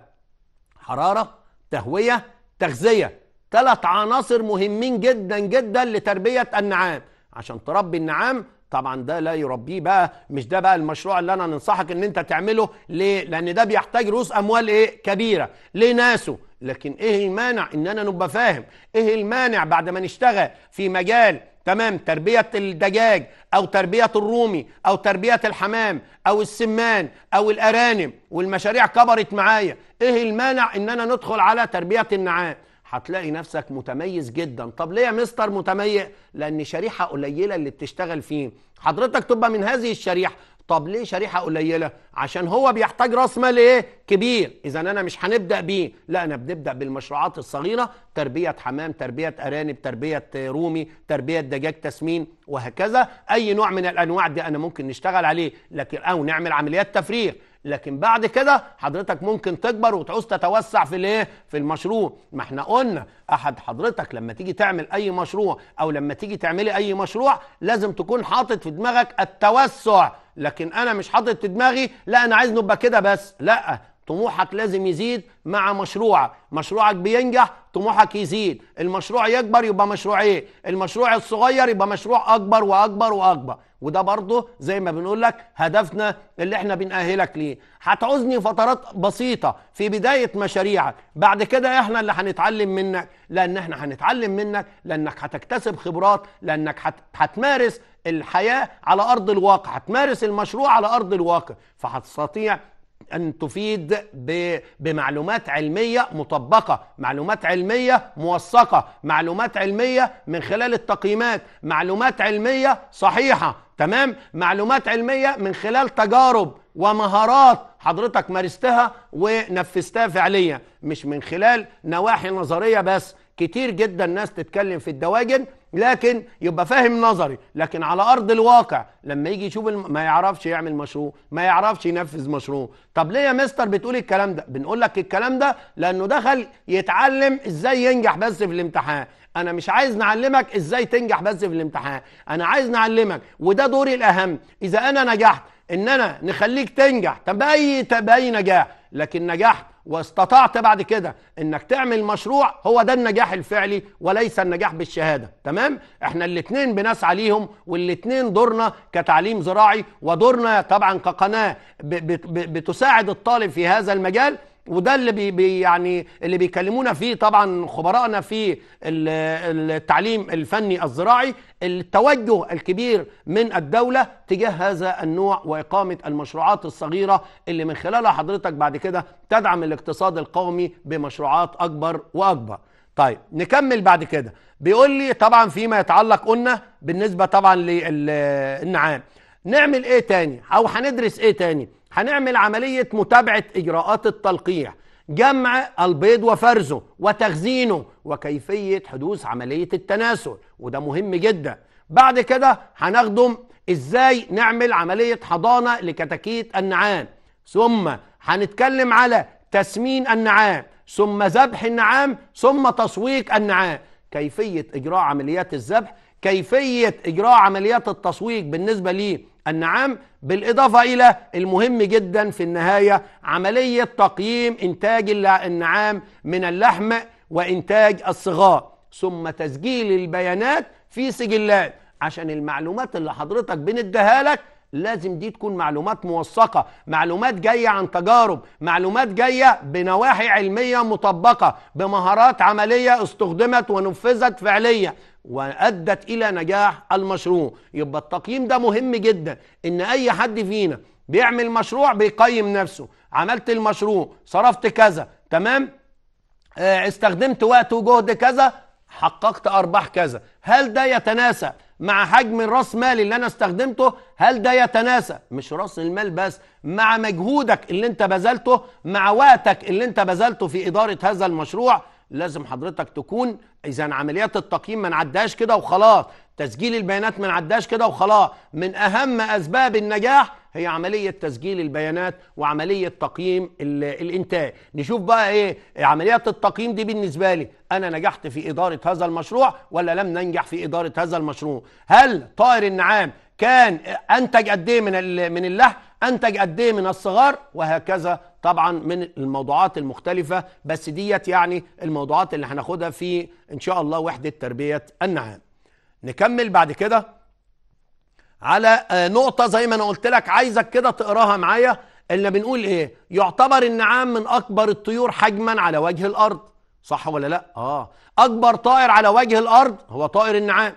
حرارة تهوية تغذية ثلاث عناصر مهمين جدا جدا لتربية النعام عشان تربي النعام طبعا ده لا يربيه بقى مش ده بقى المشروع اللي انا ننصحك ان انت تعمله ليه لان ده بيحتاج رؤوس اموال ايه كبيره لناسه لكن ايه المانع ان انا نبقى فاهم ايه المانع بعد ما نشتغل في مجال تمام تربية الدجاج أو تربية الرومي أو تربية الحمام أو السمان أو الأرانب والمشاريع كبرت معايا إيه المانع إن أنا ندخل على تربية النعام هتلاقي نفسك متميز جدا طب ليه يا مستر متميز لان شريحه قليله اللي بتشتغل فيه حضرتك تبقى من هذه الشريحه طب ليه شريحه قليله عشان هو بيحتاج راس مال ايه كبير اذا انا مش هنبدا بيه لا انا بنبدا بالمشروعات الصغيره تربيه حمام تربيه ارانب تربيه رومي تربيه دجاج تسمين وهكذا اي نوع من الانواع دي انا ممكن نشتغل عليه لكن او نعمل عمليات تفريغ لكن بعد كده حضرتك ممكن تكبر وتعوز تتوسع في الايه في المشروع ما احنا قلنا احد حضرتك لما تيجي تعمل اي مشروع او لما تيجي تعملي اي مشروع لازم تكون حاطط في دماغك التوسع لكن انا مش حاطط في دماغي لا انا عايز نبقى كده بس لا طموحك لازم يزيد مع مشروعك مشروعك بينجح طموحك يزيد المشروع يكبر يبقى مشروعين إيه؟ المشروع الصغير يبقى مشروع اكبر واكبر واكبر وده برضه زي ما بنقول لك هدفنا اللي احنا بنأهلك ليه هتعوزني فترات بسيطه في بدايه مشاريعك بعد كده احنا اللي هنتعلم منك لان احنا هنتعلم منك لانك هتكتسب خبرات لانك هتمارس الحياه على ارض الواقع هتمارس المشروع على ارض الواقع فهتستطيع أن تفيد بمعلومات علمية مطبقة معلومات علمية موثقة معلومات علمية من خلال التقييمات معلومات علمية صحيحة تمام معلومات علمية من خلال تجارب ومهارات حضرتك مارستها ونفذتها فعليا مش من خلال نواحي نظرية بس كتير جدا ناس تتكلم في الدواجن لكن يبقى فاهم نظري لكن على ارض الواقع لما يجي يشوف الم... ما يعرفش يعمل مشروع ما يعرفش ينفذ مشروع طب ليه يا مستر بتقول الكلام ده بنقول لك الكلام ده لانه دخل يتعلم ازاي ينجح بس في الامتحان انا مش عايز نعلمك ازاي تنجح بس في الامتحان انا عايز نعلمك وده دوري الاهم اذا انا نجحت ان انا نخليك تنجح طب اي باي نجاح لكن نجحت واستطعت بعد كده انك تعمل مشروع هو ده النجاح الفعلي وليس النجاح بالشهاده تمام احنا الاثنين بنسعى ليهم والاثنين دورنا كتعليم زراعي ودورنا طبعا كقناه بتساعد الطالب في هذا المجال وده اللي بي, بي يعني اللي بيكلمونا فيه طبعا خبرائنا في التعليم الفني الزراعي التوجه الكبير من الدولة تجاه هذا النوع وإقامة المشروعات الصغيرة اللي من خلالها حضرتك بعد كده تدعم الاقتصاد القومي بمشروعات أكبر وأكبر طيب نكمل بعد كده بيقول لي طبعا فيما يتعلق قلنا بالنسبة طبعا للنعام نعمل ايه تاني او هندرس ايه تاني هنعمل عملية متابعة إجراءات التلقيح جمع البيض وفرزه وتخزينه وكيفية حدوث عملية التناسل وده مهم جدا بعد كده هنخدم ازاي نعمل عملية حضانة لكتاكيت النعام ثم هنتكلم على تسمين النعام ثم ذبح النعام ثم تسويق النعام كيفية إجراء عمليات الذبح كيفية إجراء عمليات التسويق بالنسبة ليه النعام بالإضافة إلى المهم جدا في النهاية عملية تقييم إنتاج النعام من اللحم وإنتاج الصغار ثم تسجيل البيانات في سجلات عشان المعلومات اللي حضرتك بنديها لك لازم دي تكون معلومات موثقه معلومات جايه عن تجارب معلومات جايه بنواحي علميه مطبقه بمهارات عمليه استخدمت ونفذت فعليا وأدت إلى نجاح المشروع يبقى التقييم ده مهم جدا إن أي حد فينا بيعمل مشروع بيقيم نفسه عملت المشروع صرفت كذا تمام آه، استخدمت وقت وجهد كذا حققت أرباح كذا هل ده يتناسب مع حجم الراس مال اللي انا استخدمته هل ده يتناسب مش راس المال بس مع مجهودك اللي انت بذلته مع وقتك اللي انت بذلته في اداره هذا المشروع لازم حضرتك تكون اذا عمليات التقييم ما نعدهاش كده وخلاص تسجيل البيانات ما نعدهاش كده وخلاص من اهم اسباب النجاح هي عمليه تسجيل البيانات وعمليه تقييم الانتاج نشوف بقى ايه عمليات التقييم دي بالنسبه لي انا نجحت في اداره هذا المشروع ولا لم ننجح في اداره هذا المشروع هل طائر النعام كان انتج قد ايه من من اللحم انتج قد ايه من الصغار وهكذا طبعا من الموضوعات المختلفة بس ديت يعني الموضوعات اللي هناخدها في إن شاء الله وحدة تربية النعام نكمل بعد كده على آه، نقطة زي ما أنا قلت لك عايزك كده تقراها معايا اللي بنقول إيه يعتبر النعام من أكبر الطيور حجما على وجه الأرض صح ولا لا آه أكبر طائر على وجه الأرض هو طائر النعام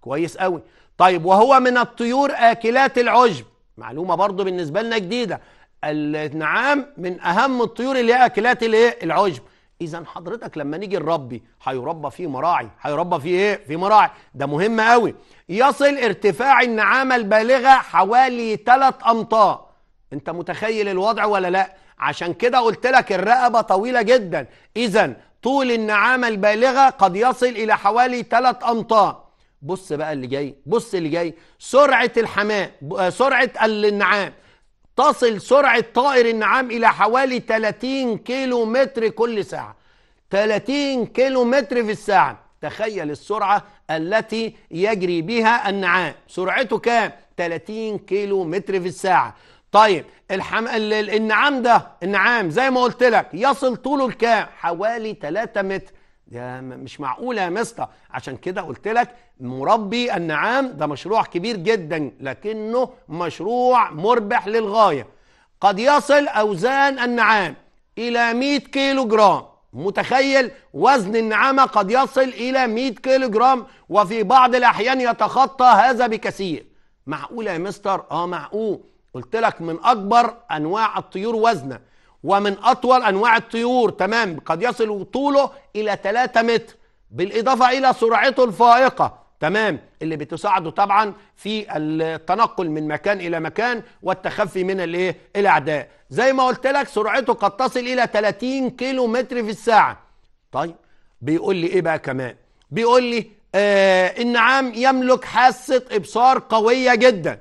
كويس قوي طيب وهو من الطيور آكلات العشب معلومة برضو بالنسبة لنا جديدة النعام من اهم الطيور اللي هي اكلات الايه العشب اذا حضرتك لما نيجي نربي هيربى فيه مراعي هيربى فيه ايه في مراعي ده مهم قوي يصل ارتفاع النعامه البالغه حوالي 3 امتار انت متخيل الوضع ولا لا عشان كده قلت لك الرقبه طويله جدا اذا طول النعامه البالغه قد يصل الى حوالي 3 امتار بص بقى اللي جاي بص اللي جاي سرعه الحمام سرعه النعام تصل سرعة طائر النعام إلى حوالي 30 كيلو متر كل ساعة 30 كيلو متر في الساعة تخيل السرعة التي يجري بها النعام سرعته كام؟ 30 كيلو متر في الساعة طيب الحم... النعام ده النعام زي ما قلت لك يصل طوله لكام؟ حوالي 3 متر ده مش معقولة يا مستر عشان كده قلت لك مربي النعام ده مشروع كبير جدا لكنه مشروع مربح للغاية قد يصل أوزان النعام إلى 100 كيلو جرام متخيل وزن النعامة قد يصل إلى 100 كيلو جرام وفي بعض الأحيان يتخطى هذا بكثير معقولة يا مستر؟ آه معقول قلت لك من أكبر أنواع الطيور وزنا ومن أطول أنواع الطيور تمام قد يصل طوله إلى 3 متر بالإضافة إلى سرعته الفائقة تمام اللي بتساعده طبعا في التنقل من مكان الى مكان والتخفي من الايه الاعداء زي ما قلت لك سرعته قد تصل الى 30 كيلو متر في الساعه طيب بيقول لي ايه بقى كمان بيقول لي آه النعام يملك حاسه ابصار قويه جدا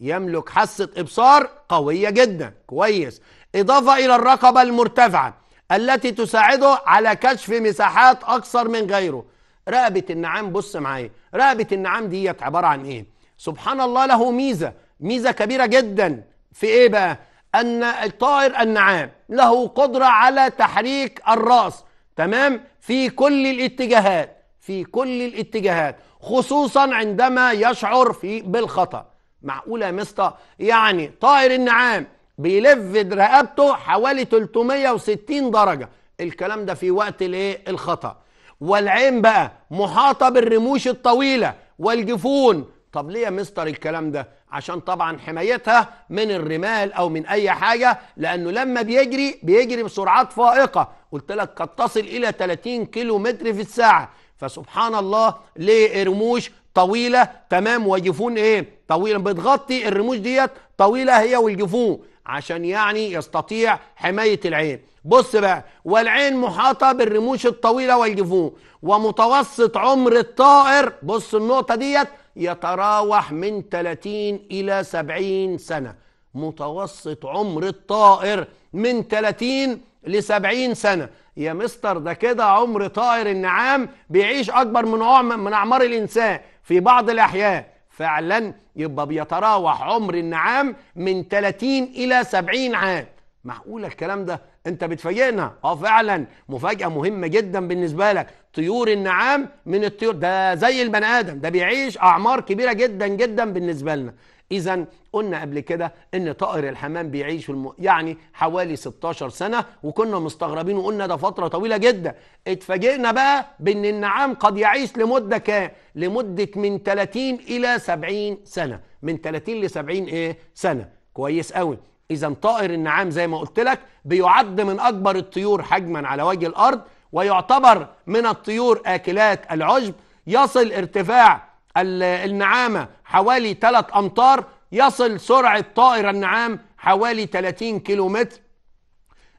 يملك حاسه ابصار قويه جدا كويس إضافة إلى الرقبة المرتفعة التي تساعده على كشف مساحات أكثر من غيره رقبة النعام بص معايا رقبة النعام ديت عبارة عن إيه سبحان الله له ميزة ميزة كبيرة جدا في إيه بقى أن الطائر النعام له قدرة على تحريك الرأس تمام في كل الاتجاهات في كل الاتجاهات خصوصا عندما يشعر في بالخطأ معقولة يا مستر يعني طائر النعام بيلف رقبته حوالي 360 درجة الكلام ده في وقت الايه الخطأ والعين بقى محاطة بالرموش الطويلة والجفون طب ليه يا مستر الكلام ده عشان طبعا حمايتها من الرمال او من اي حاجه لانه لما بيجري بيجري بسرعات فائقه قلت لك قد تصل الى 30 كيلو متر في الساعه فسبحان الله ليه رموش طويله تمام وجفون ايه طويله بتغطي الرموش ديت طويله هي والجفون عشان يعني يستطيع حماية العين بص بقى والعين محاطة بالرموش الطويلة والجفون ومتوسط عمر الطائر بص النقطة ديت يتراوح من 30 إلى 70 سنة متوسط عمر الطائر من 30 ل 70 سنة يا مستر ده كده عمر طائر النعام بيعيش أكبر من من أعمار الإنسان في بعض الأحيان فعلا يبقى بيتراوح عمر النعام من 30 إلى 70 عام معقول الكلام ده انت بتفاجئنا اه فعلا مفاجاه مهمه جدا بالنسبه لك طيور النعام من الطيور ده زي البني ادم ده بيعيش اعمار كبيره جدا جدا بالنسبه لنا إذا قلنا قبل كده إن طائر الحمام بيعيش الم... يعني حوالي 16 سنة وكنا مستغربين وقلنا ده فترة طويلة جدا اتفاجئنا بقى بإن النعام قد يعيش لمدة كام؟ لمدة من 30 إلى 70 سنة من 30 ل 70 إيه؟ سنة كويس قوي إذا طائر النعام زي ما قلت لك بيعد من أكبر الطيور حجما على وجه الأرض ويعتبر من الطيور آكلات العشب يصل ارتفاع النعامة حوالي 3 أمتار يصل سرعة طائر النعام حوالي 30 كيلومتر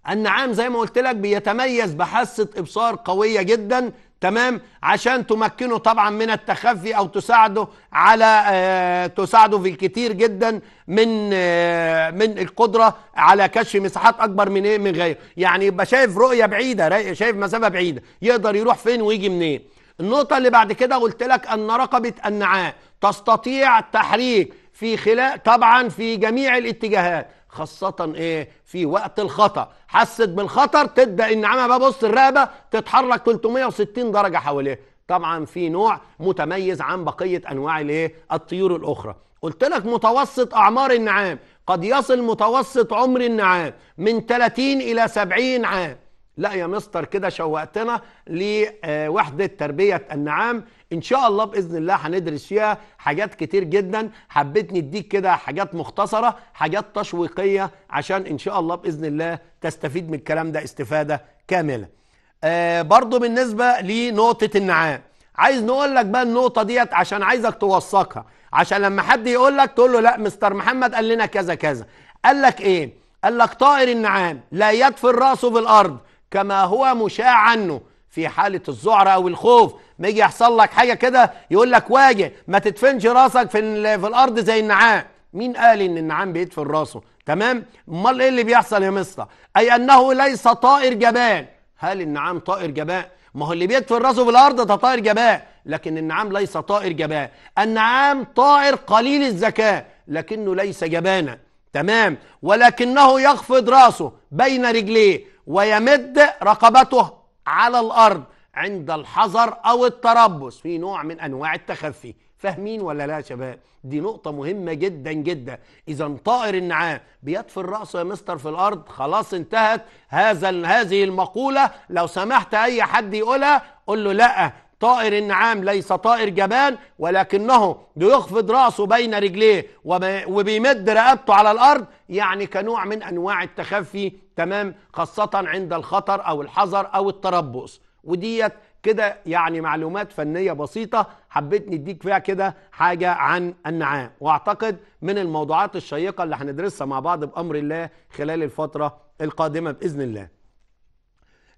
النعام زي ما قلت لك بيتميز بحاسة إبصار قوية جدا تمام عشان تمكنه طبعا من التخفي او تساعده على آه تساعده في الكثير جدا من آه من القدره على كشف مساحات اكبر من ايه من غيره يعني يبقى شايف رؤيه بعيده شايف مسافه بعيده يقدر يروح فين ويجي منين إيه النقطة اللي بعد كده قلت لك أن رقبة النعام تستطيع التحريك في خلال طبعا في جميع الاتجاهات خاصة ايه في وقت الخطأ حست بالخطر تبدأ النعامة بقى بص الرقبة تتحرك 360 درجة حواليها طبعا في نوع متميز عن بقية أنواع الايه الطيور الأخرى قلت لك متوسط أعمار النعام قد يصل متوسط عمر النعام من 30 إلى 70 عام لا يا مستر كده شوقتنا لوحدة تربية النعام ان شاء الله باذن الله هندرس فيها حاجات كتير جدا حبيت نديك كده حاجات مختصرة حاجات تشويقية عشان ان شاء الله باذن الله تستفيد من الكلام ده استفادة كاملة آه برضو بالنسبة لنقطة النعام عايز نقول لك بقى النقطة ديت عشان عايزك توثقها عشان لما حد يقول لك تقول له لا مستر محمد قال لنا كذا كذا قال لك ايه قال لك طائر النعام لا يدفن راسه في الارض كما هو مشاع عنه في حالة الذعر أو الخوف ما يجي يحصل لك حاجة كده يقول لك واجه ما تدفنش راسك في, في الأرض زي النعام مين قال إن النعام بيدفن راسه تمام امال ايه اللي بيحصل يا مستر اي انه ليس طائر جبان هل النعام طائر جبان ما هو اللي بيدفن راسه في الارض ده طائر جبان لكن النعام ليس طائر جبان النعام طائر قليل الذكاء لكنه ليس جبانا تمام ولكنه يخفض راسه بين رجليه ويمد رقبته على الأرض عند الحذر أو التربص في نوع من أنواع التخفي فاهمين ولا لا يا شباب دي نقطة مهمة جدا جدا إذا طائر النعام بيطفي رأسه يا مستر في الأرض خلاص انتهت هذا هذه المقولة لو سمحت أي حد يقولها قول له لأ طائر النعام ليس طائر جبان ولكنه بيخفض رأسه بين رجليه وبيمد رقبته على الأرض يعني كنوع من أنواع التخفي تمام خاصة عند الخطر أو الحذر أو التربص وديت كده يعني معلومات فنية بسيطة حبيت نديك فيها كده حاجة عن النعام واعتقد من الموضوعات الشيقة اللي هندرسها مع بعض بأمر الله خلال الفترة القادمة بإذن الله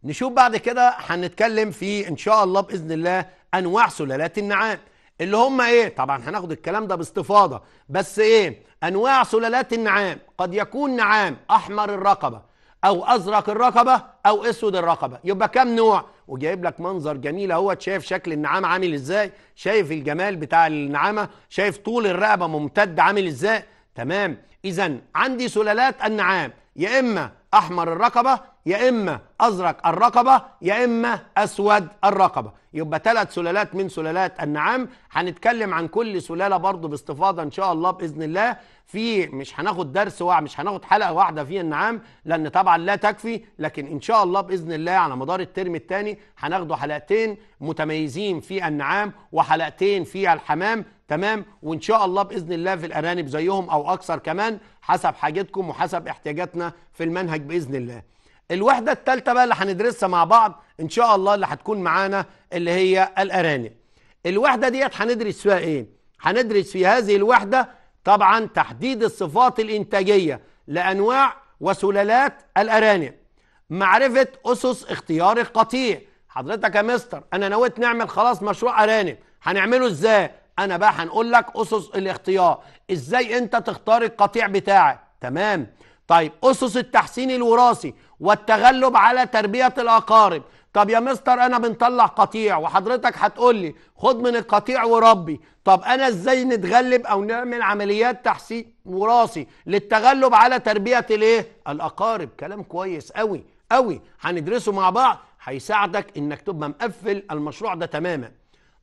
نشوف بعد كده هنتكلم في إن شاء الله بإذن الله أنواع سلالات النعام اللي هم ايه طبعا هناخد الكلام ده باستفاضة بس ايه انواع سلالات النعام قد يكون نعام احمر الرقبة او ازرق الرقبه او اسود الرقبه يبقى كام نوع وجايب لك منظر جميل اهو شايف شكل النعامه عامل ازاي شايف الجمال بتاع النعامه شايف طول الرقبه ممتد عامل ازاي تمام اذا عندي سلالات النعام يا اما احمر الرقبه يا إما أزرق الرقبة يا إما أسود الرقبة يبقى ثلاث سلالات من سلالات النعام هنتكلم عن كل سلالة برضو باستفاضة إن شاء الله بإذن الله في مش هناخد درس واحد مش هناخد حلقة واحدة في النعام لأن طبعا لا تكفي لكن إن شاء الله بإذن الله على مدار الترم الثاني هناخدوا حلقتين متميزين في النعام وحلقتين في الحمام تمام وإن شاء الله بإذن الله في الأرانب زيهم أو أكثر كمان حسب حاجتكم وحسب احتياجاتنا في المنهج بإذن الله الوحدة الثالثة بقى اللي هندرسها مع بعض إن شاء الله اللي هتكون معانا اللي هي الأرانب الوحدة ديت هندرس فيها إيه؟ هندرس في هذه الوحدة طبعا تحديد الصفات الإنتاجية لأنواع وسلالات الأرانب معرفة أسس اختيار القطيع حضرتك يا مستر أنا نويت نعمل خلاص مشروع أرانب هنعمله إزاي؟ أنا بقى هنقول لك أسس الاختيار إزاي أنت تختار القطيع بتاعك تمام طيب أسس التحسين الوراثي والتغلب على تربية الأقارب طب يا مستر أنا بنطلع قطيع وحضرتك هتقول لي خد من القطيع وربي طب أنا إزاي نتغلب أو نعمل عمليات تحسين وراثي للتغلب على تربية الإيه؟ الأقارب كلام كويس قوي قوي هندرسه مع بعض هيساعدك إنك تبقى مقفل المشروع ده تماما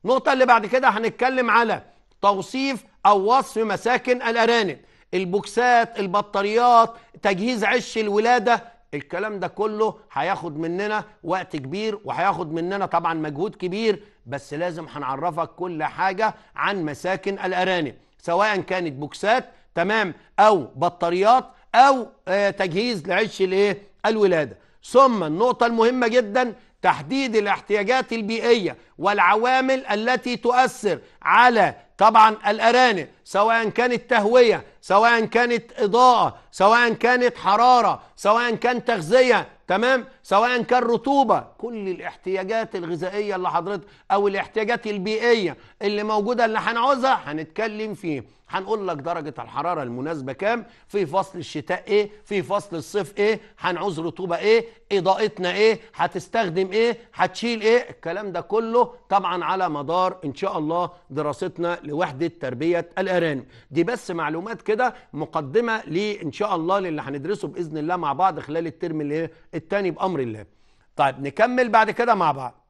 النقطة اللي بعد كده هنتكلم على توصيف أو وصف مساكن الأرانب البوكسات البطاريات تجهيز عش الولادة الكلام ده كله هياخد مننا وقت كبير وهياخد مننا طبعا مجهود كبير بس لازم هنعرفك كل حاجة عن مساكن الأرانب سواء كانت بوكسات تمام أو بطاريات أو آه، تجهيز لعش الايه الولادة ثم النقطة المهمة جدا تحديد الاحتياجات البيئية والعوامل التي تؤثر على طبعا الأرانب سواء كانت تهوية سواء كانت إضاءة سواء كانت حرارة سواء كان تغذية تمام سواء كان رطوبة كل الاحتياجات الغذائية اللي حضرتك أو الاحتياجات البيئية اللي موجودة اللي هنعوزها هنتكلم فيه هنقول لك درجه الحراره المناسبه كام في فصل الشتاء ايه في فصل الصيف ايه هنعوز رطوبه ايه اضاءتنا ايه هتستخدم ايه هتشيل ايه الكلام ده كله طبعا على مدار ان شاء الله دراستنا لوحده تربيه الارانب دي بس معلومات كده مقدمه لان شاء الله للي هندرسه باذن الله مع بعض خلال الترم الايه الثاني بامر الله طيب نكمل بعد كده مع بعض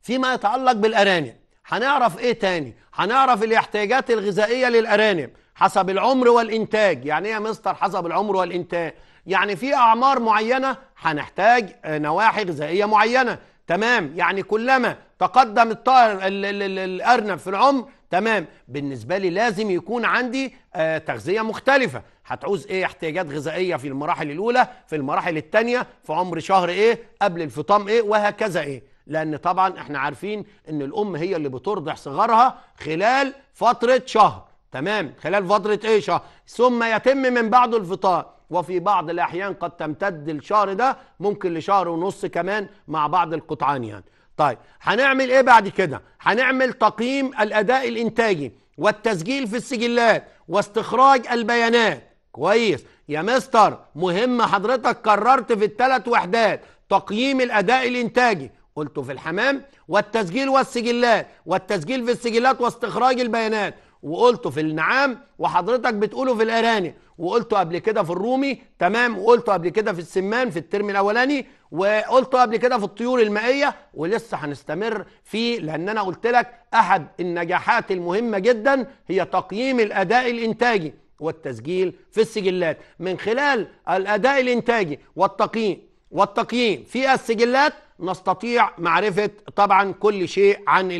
فيما يتعلق بالارانب هنعرف ايه تاني هنعرف الاحتياجات الغذائيه للارانب حسب العمر والانتاج يعني ايه يا مستر حسب العمر والانتاج يعني في اعمار معينه هنحتاج آه، نواحي غذائيه معينه تمام يعني كلما تقدم الطائر الارنب في العمر تمام بالنسبه لي لازم يكون عندي آه، تغذيه مختلفه هتعوز ايه احتياجات غذائيه في المراحل الاولى في المراحل الثانيه في عمر شهر ايه قبل الفطام ايه وهكذا ايه لأن طبعا احنا عارفين أن الأم هي اللي بترضع صغارها خلال فترة شهر تمام خلال فترة إيه شهر ثم يتم من بعد الفطار وفي بعض الأحيان قد تمتد الشهر ده ممكن لشهر ونص كمان مع بعض القطعان يعني طيب هنعمل ايه بعد كده هنعمل تقييم الاداء الانتاجي والتسجيل في السجلات واستخراج البيانات كويس يا مستر مهم حضرتك كررت في الثلاث وحدات تقييم الاداء الانتاجي قلته في الحمام والتسجيل والسجلات والتسجيل في السجلات واستخراج البيانات وقلته في النعام وحضرتك بتقوله في الارانب وقلته قبل كده في الرومي تمام وقلته قبل كده في السمان في الترم الاولاني وقلته قبل كده في الطيور المائيه ولسه هنستمر فيه لان انا قلت لك احد النجاحات المهمه جدا هي تقييم الاداء الانتاجي والتسجيل في السجلات من خلال الاداء الانتاجي والتقييم والتقييم في السجلات نستطيع معرفة طبعا كل شيء عن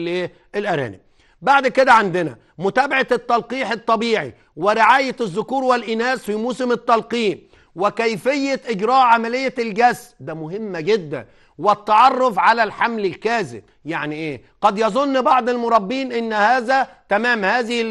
الأرانب بعد كده عندنا متابعة التلقيح الطبيعي ورعاية الذكور والإناث في موسم التلقيح وكيفية إجراء عملية الجس ده مهمة جدا والتعرف على الحمل الكاذب يعني إيه قد يظن بعض المربين إن هذا تمام هذه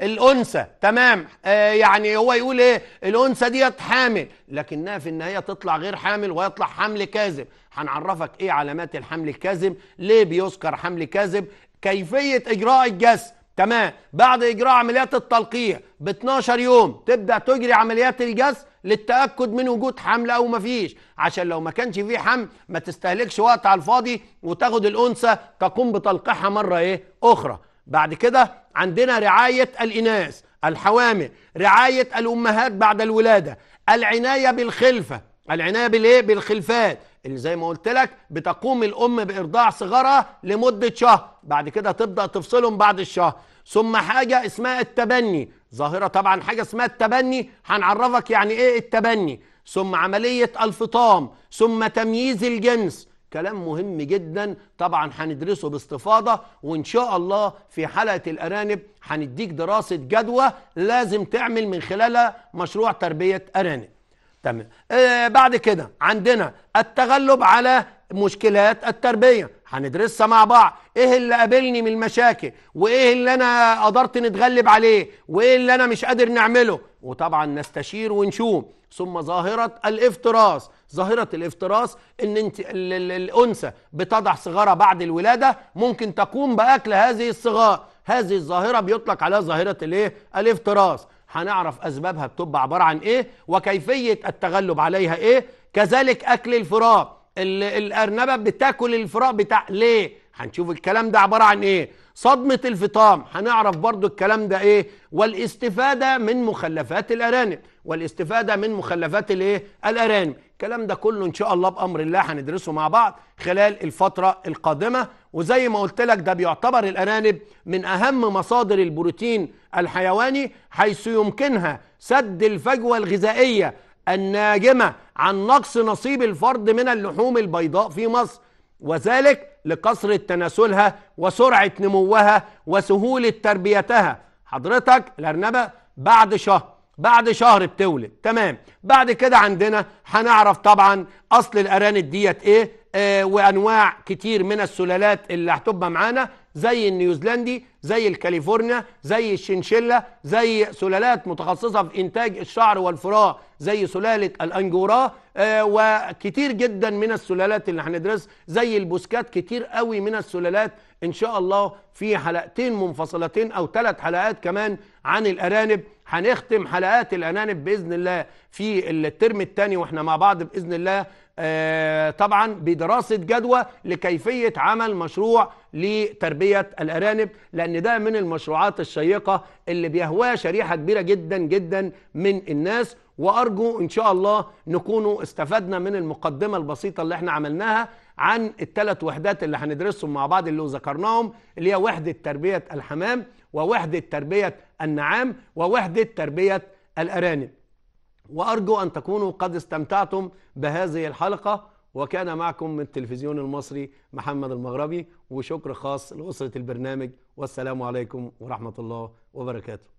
الأنثى تمام آه يعني هو يقول إيه الأنثى ديت حامل لكنها في النهاية تطلع غير حامل ويطلع حمل كاذب هنعرفك ايه علامات الحمل الكاذب ليه بيذكر حمل كاذب كيفيه اجراء الجسم تمام بعد اجراء عمليات التلقيح ب 12 يوم تبدا تجري عمليات الجسم للتاكد من وجود حمل او مفيش عشان لو ما كانش فيه حمل ما تستهلكش وقت على الفاضي وتاخد الانثى تقوم بتلقيحها مره ايه اخرى بعد كده عندنا رعايه الاناث الحوامل رعايه الامهات بعد الولاده العنايه بالخلفه العنايه بالايه بالخلفات اللي زي ما قلت لك بتقوم الام بارضاع صغارها لمده شهر بعد كده تبدا تفصلهم بعد الشهر ثم حاجه اسمها التبني ظاهره طبعا حاجه اسمها التبني هنعرفك يعني ايه التبني ثم عمليه الفطام ثم تمييز الجنس كلام مهم جدا طبعا هندرسه باستفاضه وان شاء الله في حلقه الارانب هنديك دراسه جدوى لازم تعمل من خلالها مشروع تربيه ارانب تمام آه بعد كده عندنا التغلب على مشكلات التربيه هندرسها مع بعض ايه اللي قابلني من المشاكل وايه اللي انا قدرت نتغلب عليه وايه اللي انا مش قادر نعمله وطبعا نستشير ونشوف ثم ظاهره الافتراس ظاهره الافتراس ان انت الانثى بتضع صغارها بعد الولاده ممكن تقوم باكل هذه الصغار هذه الظاهره بيطلق عليها ظاهره الايه الافتراس هنعرف أسبابها بتبقى عبارة عن إيه وكيفية التغلب عليها إيه كذلك أكل الفراء الأرنبة بتاكل الفراء بتاع ليه هنشوف الكلام ده عبارة عن إيه صدمة الفطام هنعرف برضو الكلام ده إيه والاستفادة من مخلفات الأرانب والاستفادة من مخلفات الإيه الأرانب الكلام ده كله إن شاء الله بأمر الله هندرسه مع بعض خلال الفترة القادمة وزي ما قلت لك ده بيعتبر الأرانب من أهم مصادر البروتين الحيواني حيث يمكنها سد الفجوة الغذائية الناجمة عن نقص نصيب الفرد من اللحوم البيضاء في مصر وذلك لكثرة تناسلها وسرعة نموها وسهولة تربيتها حضرتك الأرنبة بعد شهر بعد شهر بتولد تمام بعد كده عندنا هنعرف طبعا اصل الارانب ديت ايه آه وانواع كتير من السلالات اللي هتبقى معانا زي النيوزيلندي زي الكاليفورنيا زي الشنشلة زي سلالات متخصصة في إنتاج الشعر والفراء زي سلالة الأنجورا آه وكتير جدا من السلالات اللي هندرس زي البوسكات كتير قوي من السلالات إن شاء الله في حلقتين منفصلتين أو ثلاث حلقات كمان عن الأرانب هنختم حلقات الأنانب بإذن الله في الترم الثاني وإحنا مع بعض بإذن الله آه، طبعا بدراسة جدوى لكيفية عمل مشروع لتربية الأرانب لأن ده من المشروعات الشيقة اللي بيهواها شريحة كبيرة جدا جدا من الناس وأرجو إن شاء الله نكونوا استفدنا من المقدمة البسيطة اللي احنا عملناها عن الثلاث وحدات اللي هندرسهم مع بعض اللي ذكرناهم اللي هي وحدة تربية الحمام ووحدة تربية النعام ووحدة تربية الأرانب وأرجو أن تكونوا قد استمتعتم بهذه الحلقة وكان معكم من التلفزيون المصري محمد المغربي وشكر خاص لأسرة البرنامج والسلام عليكم ورحمة الله وبركاته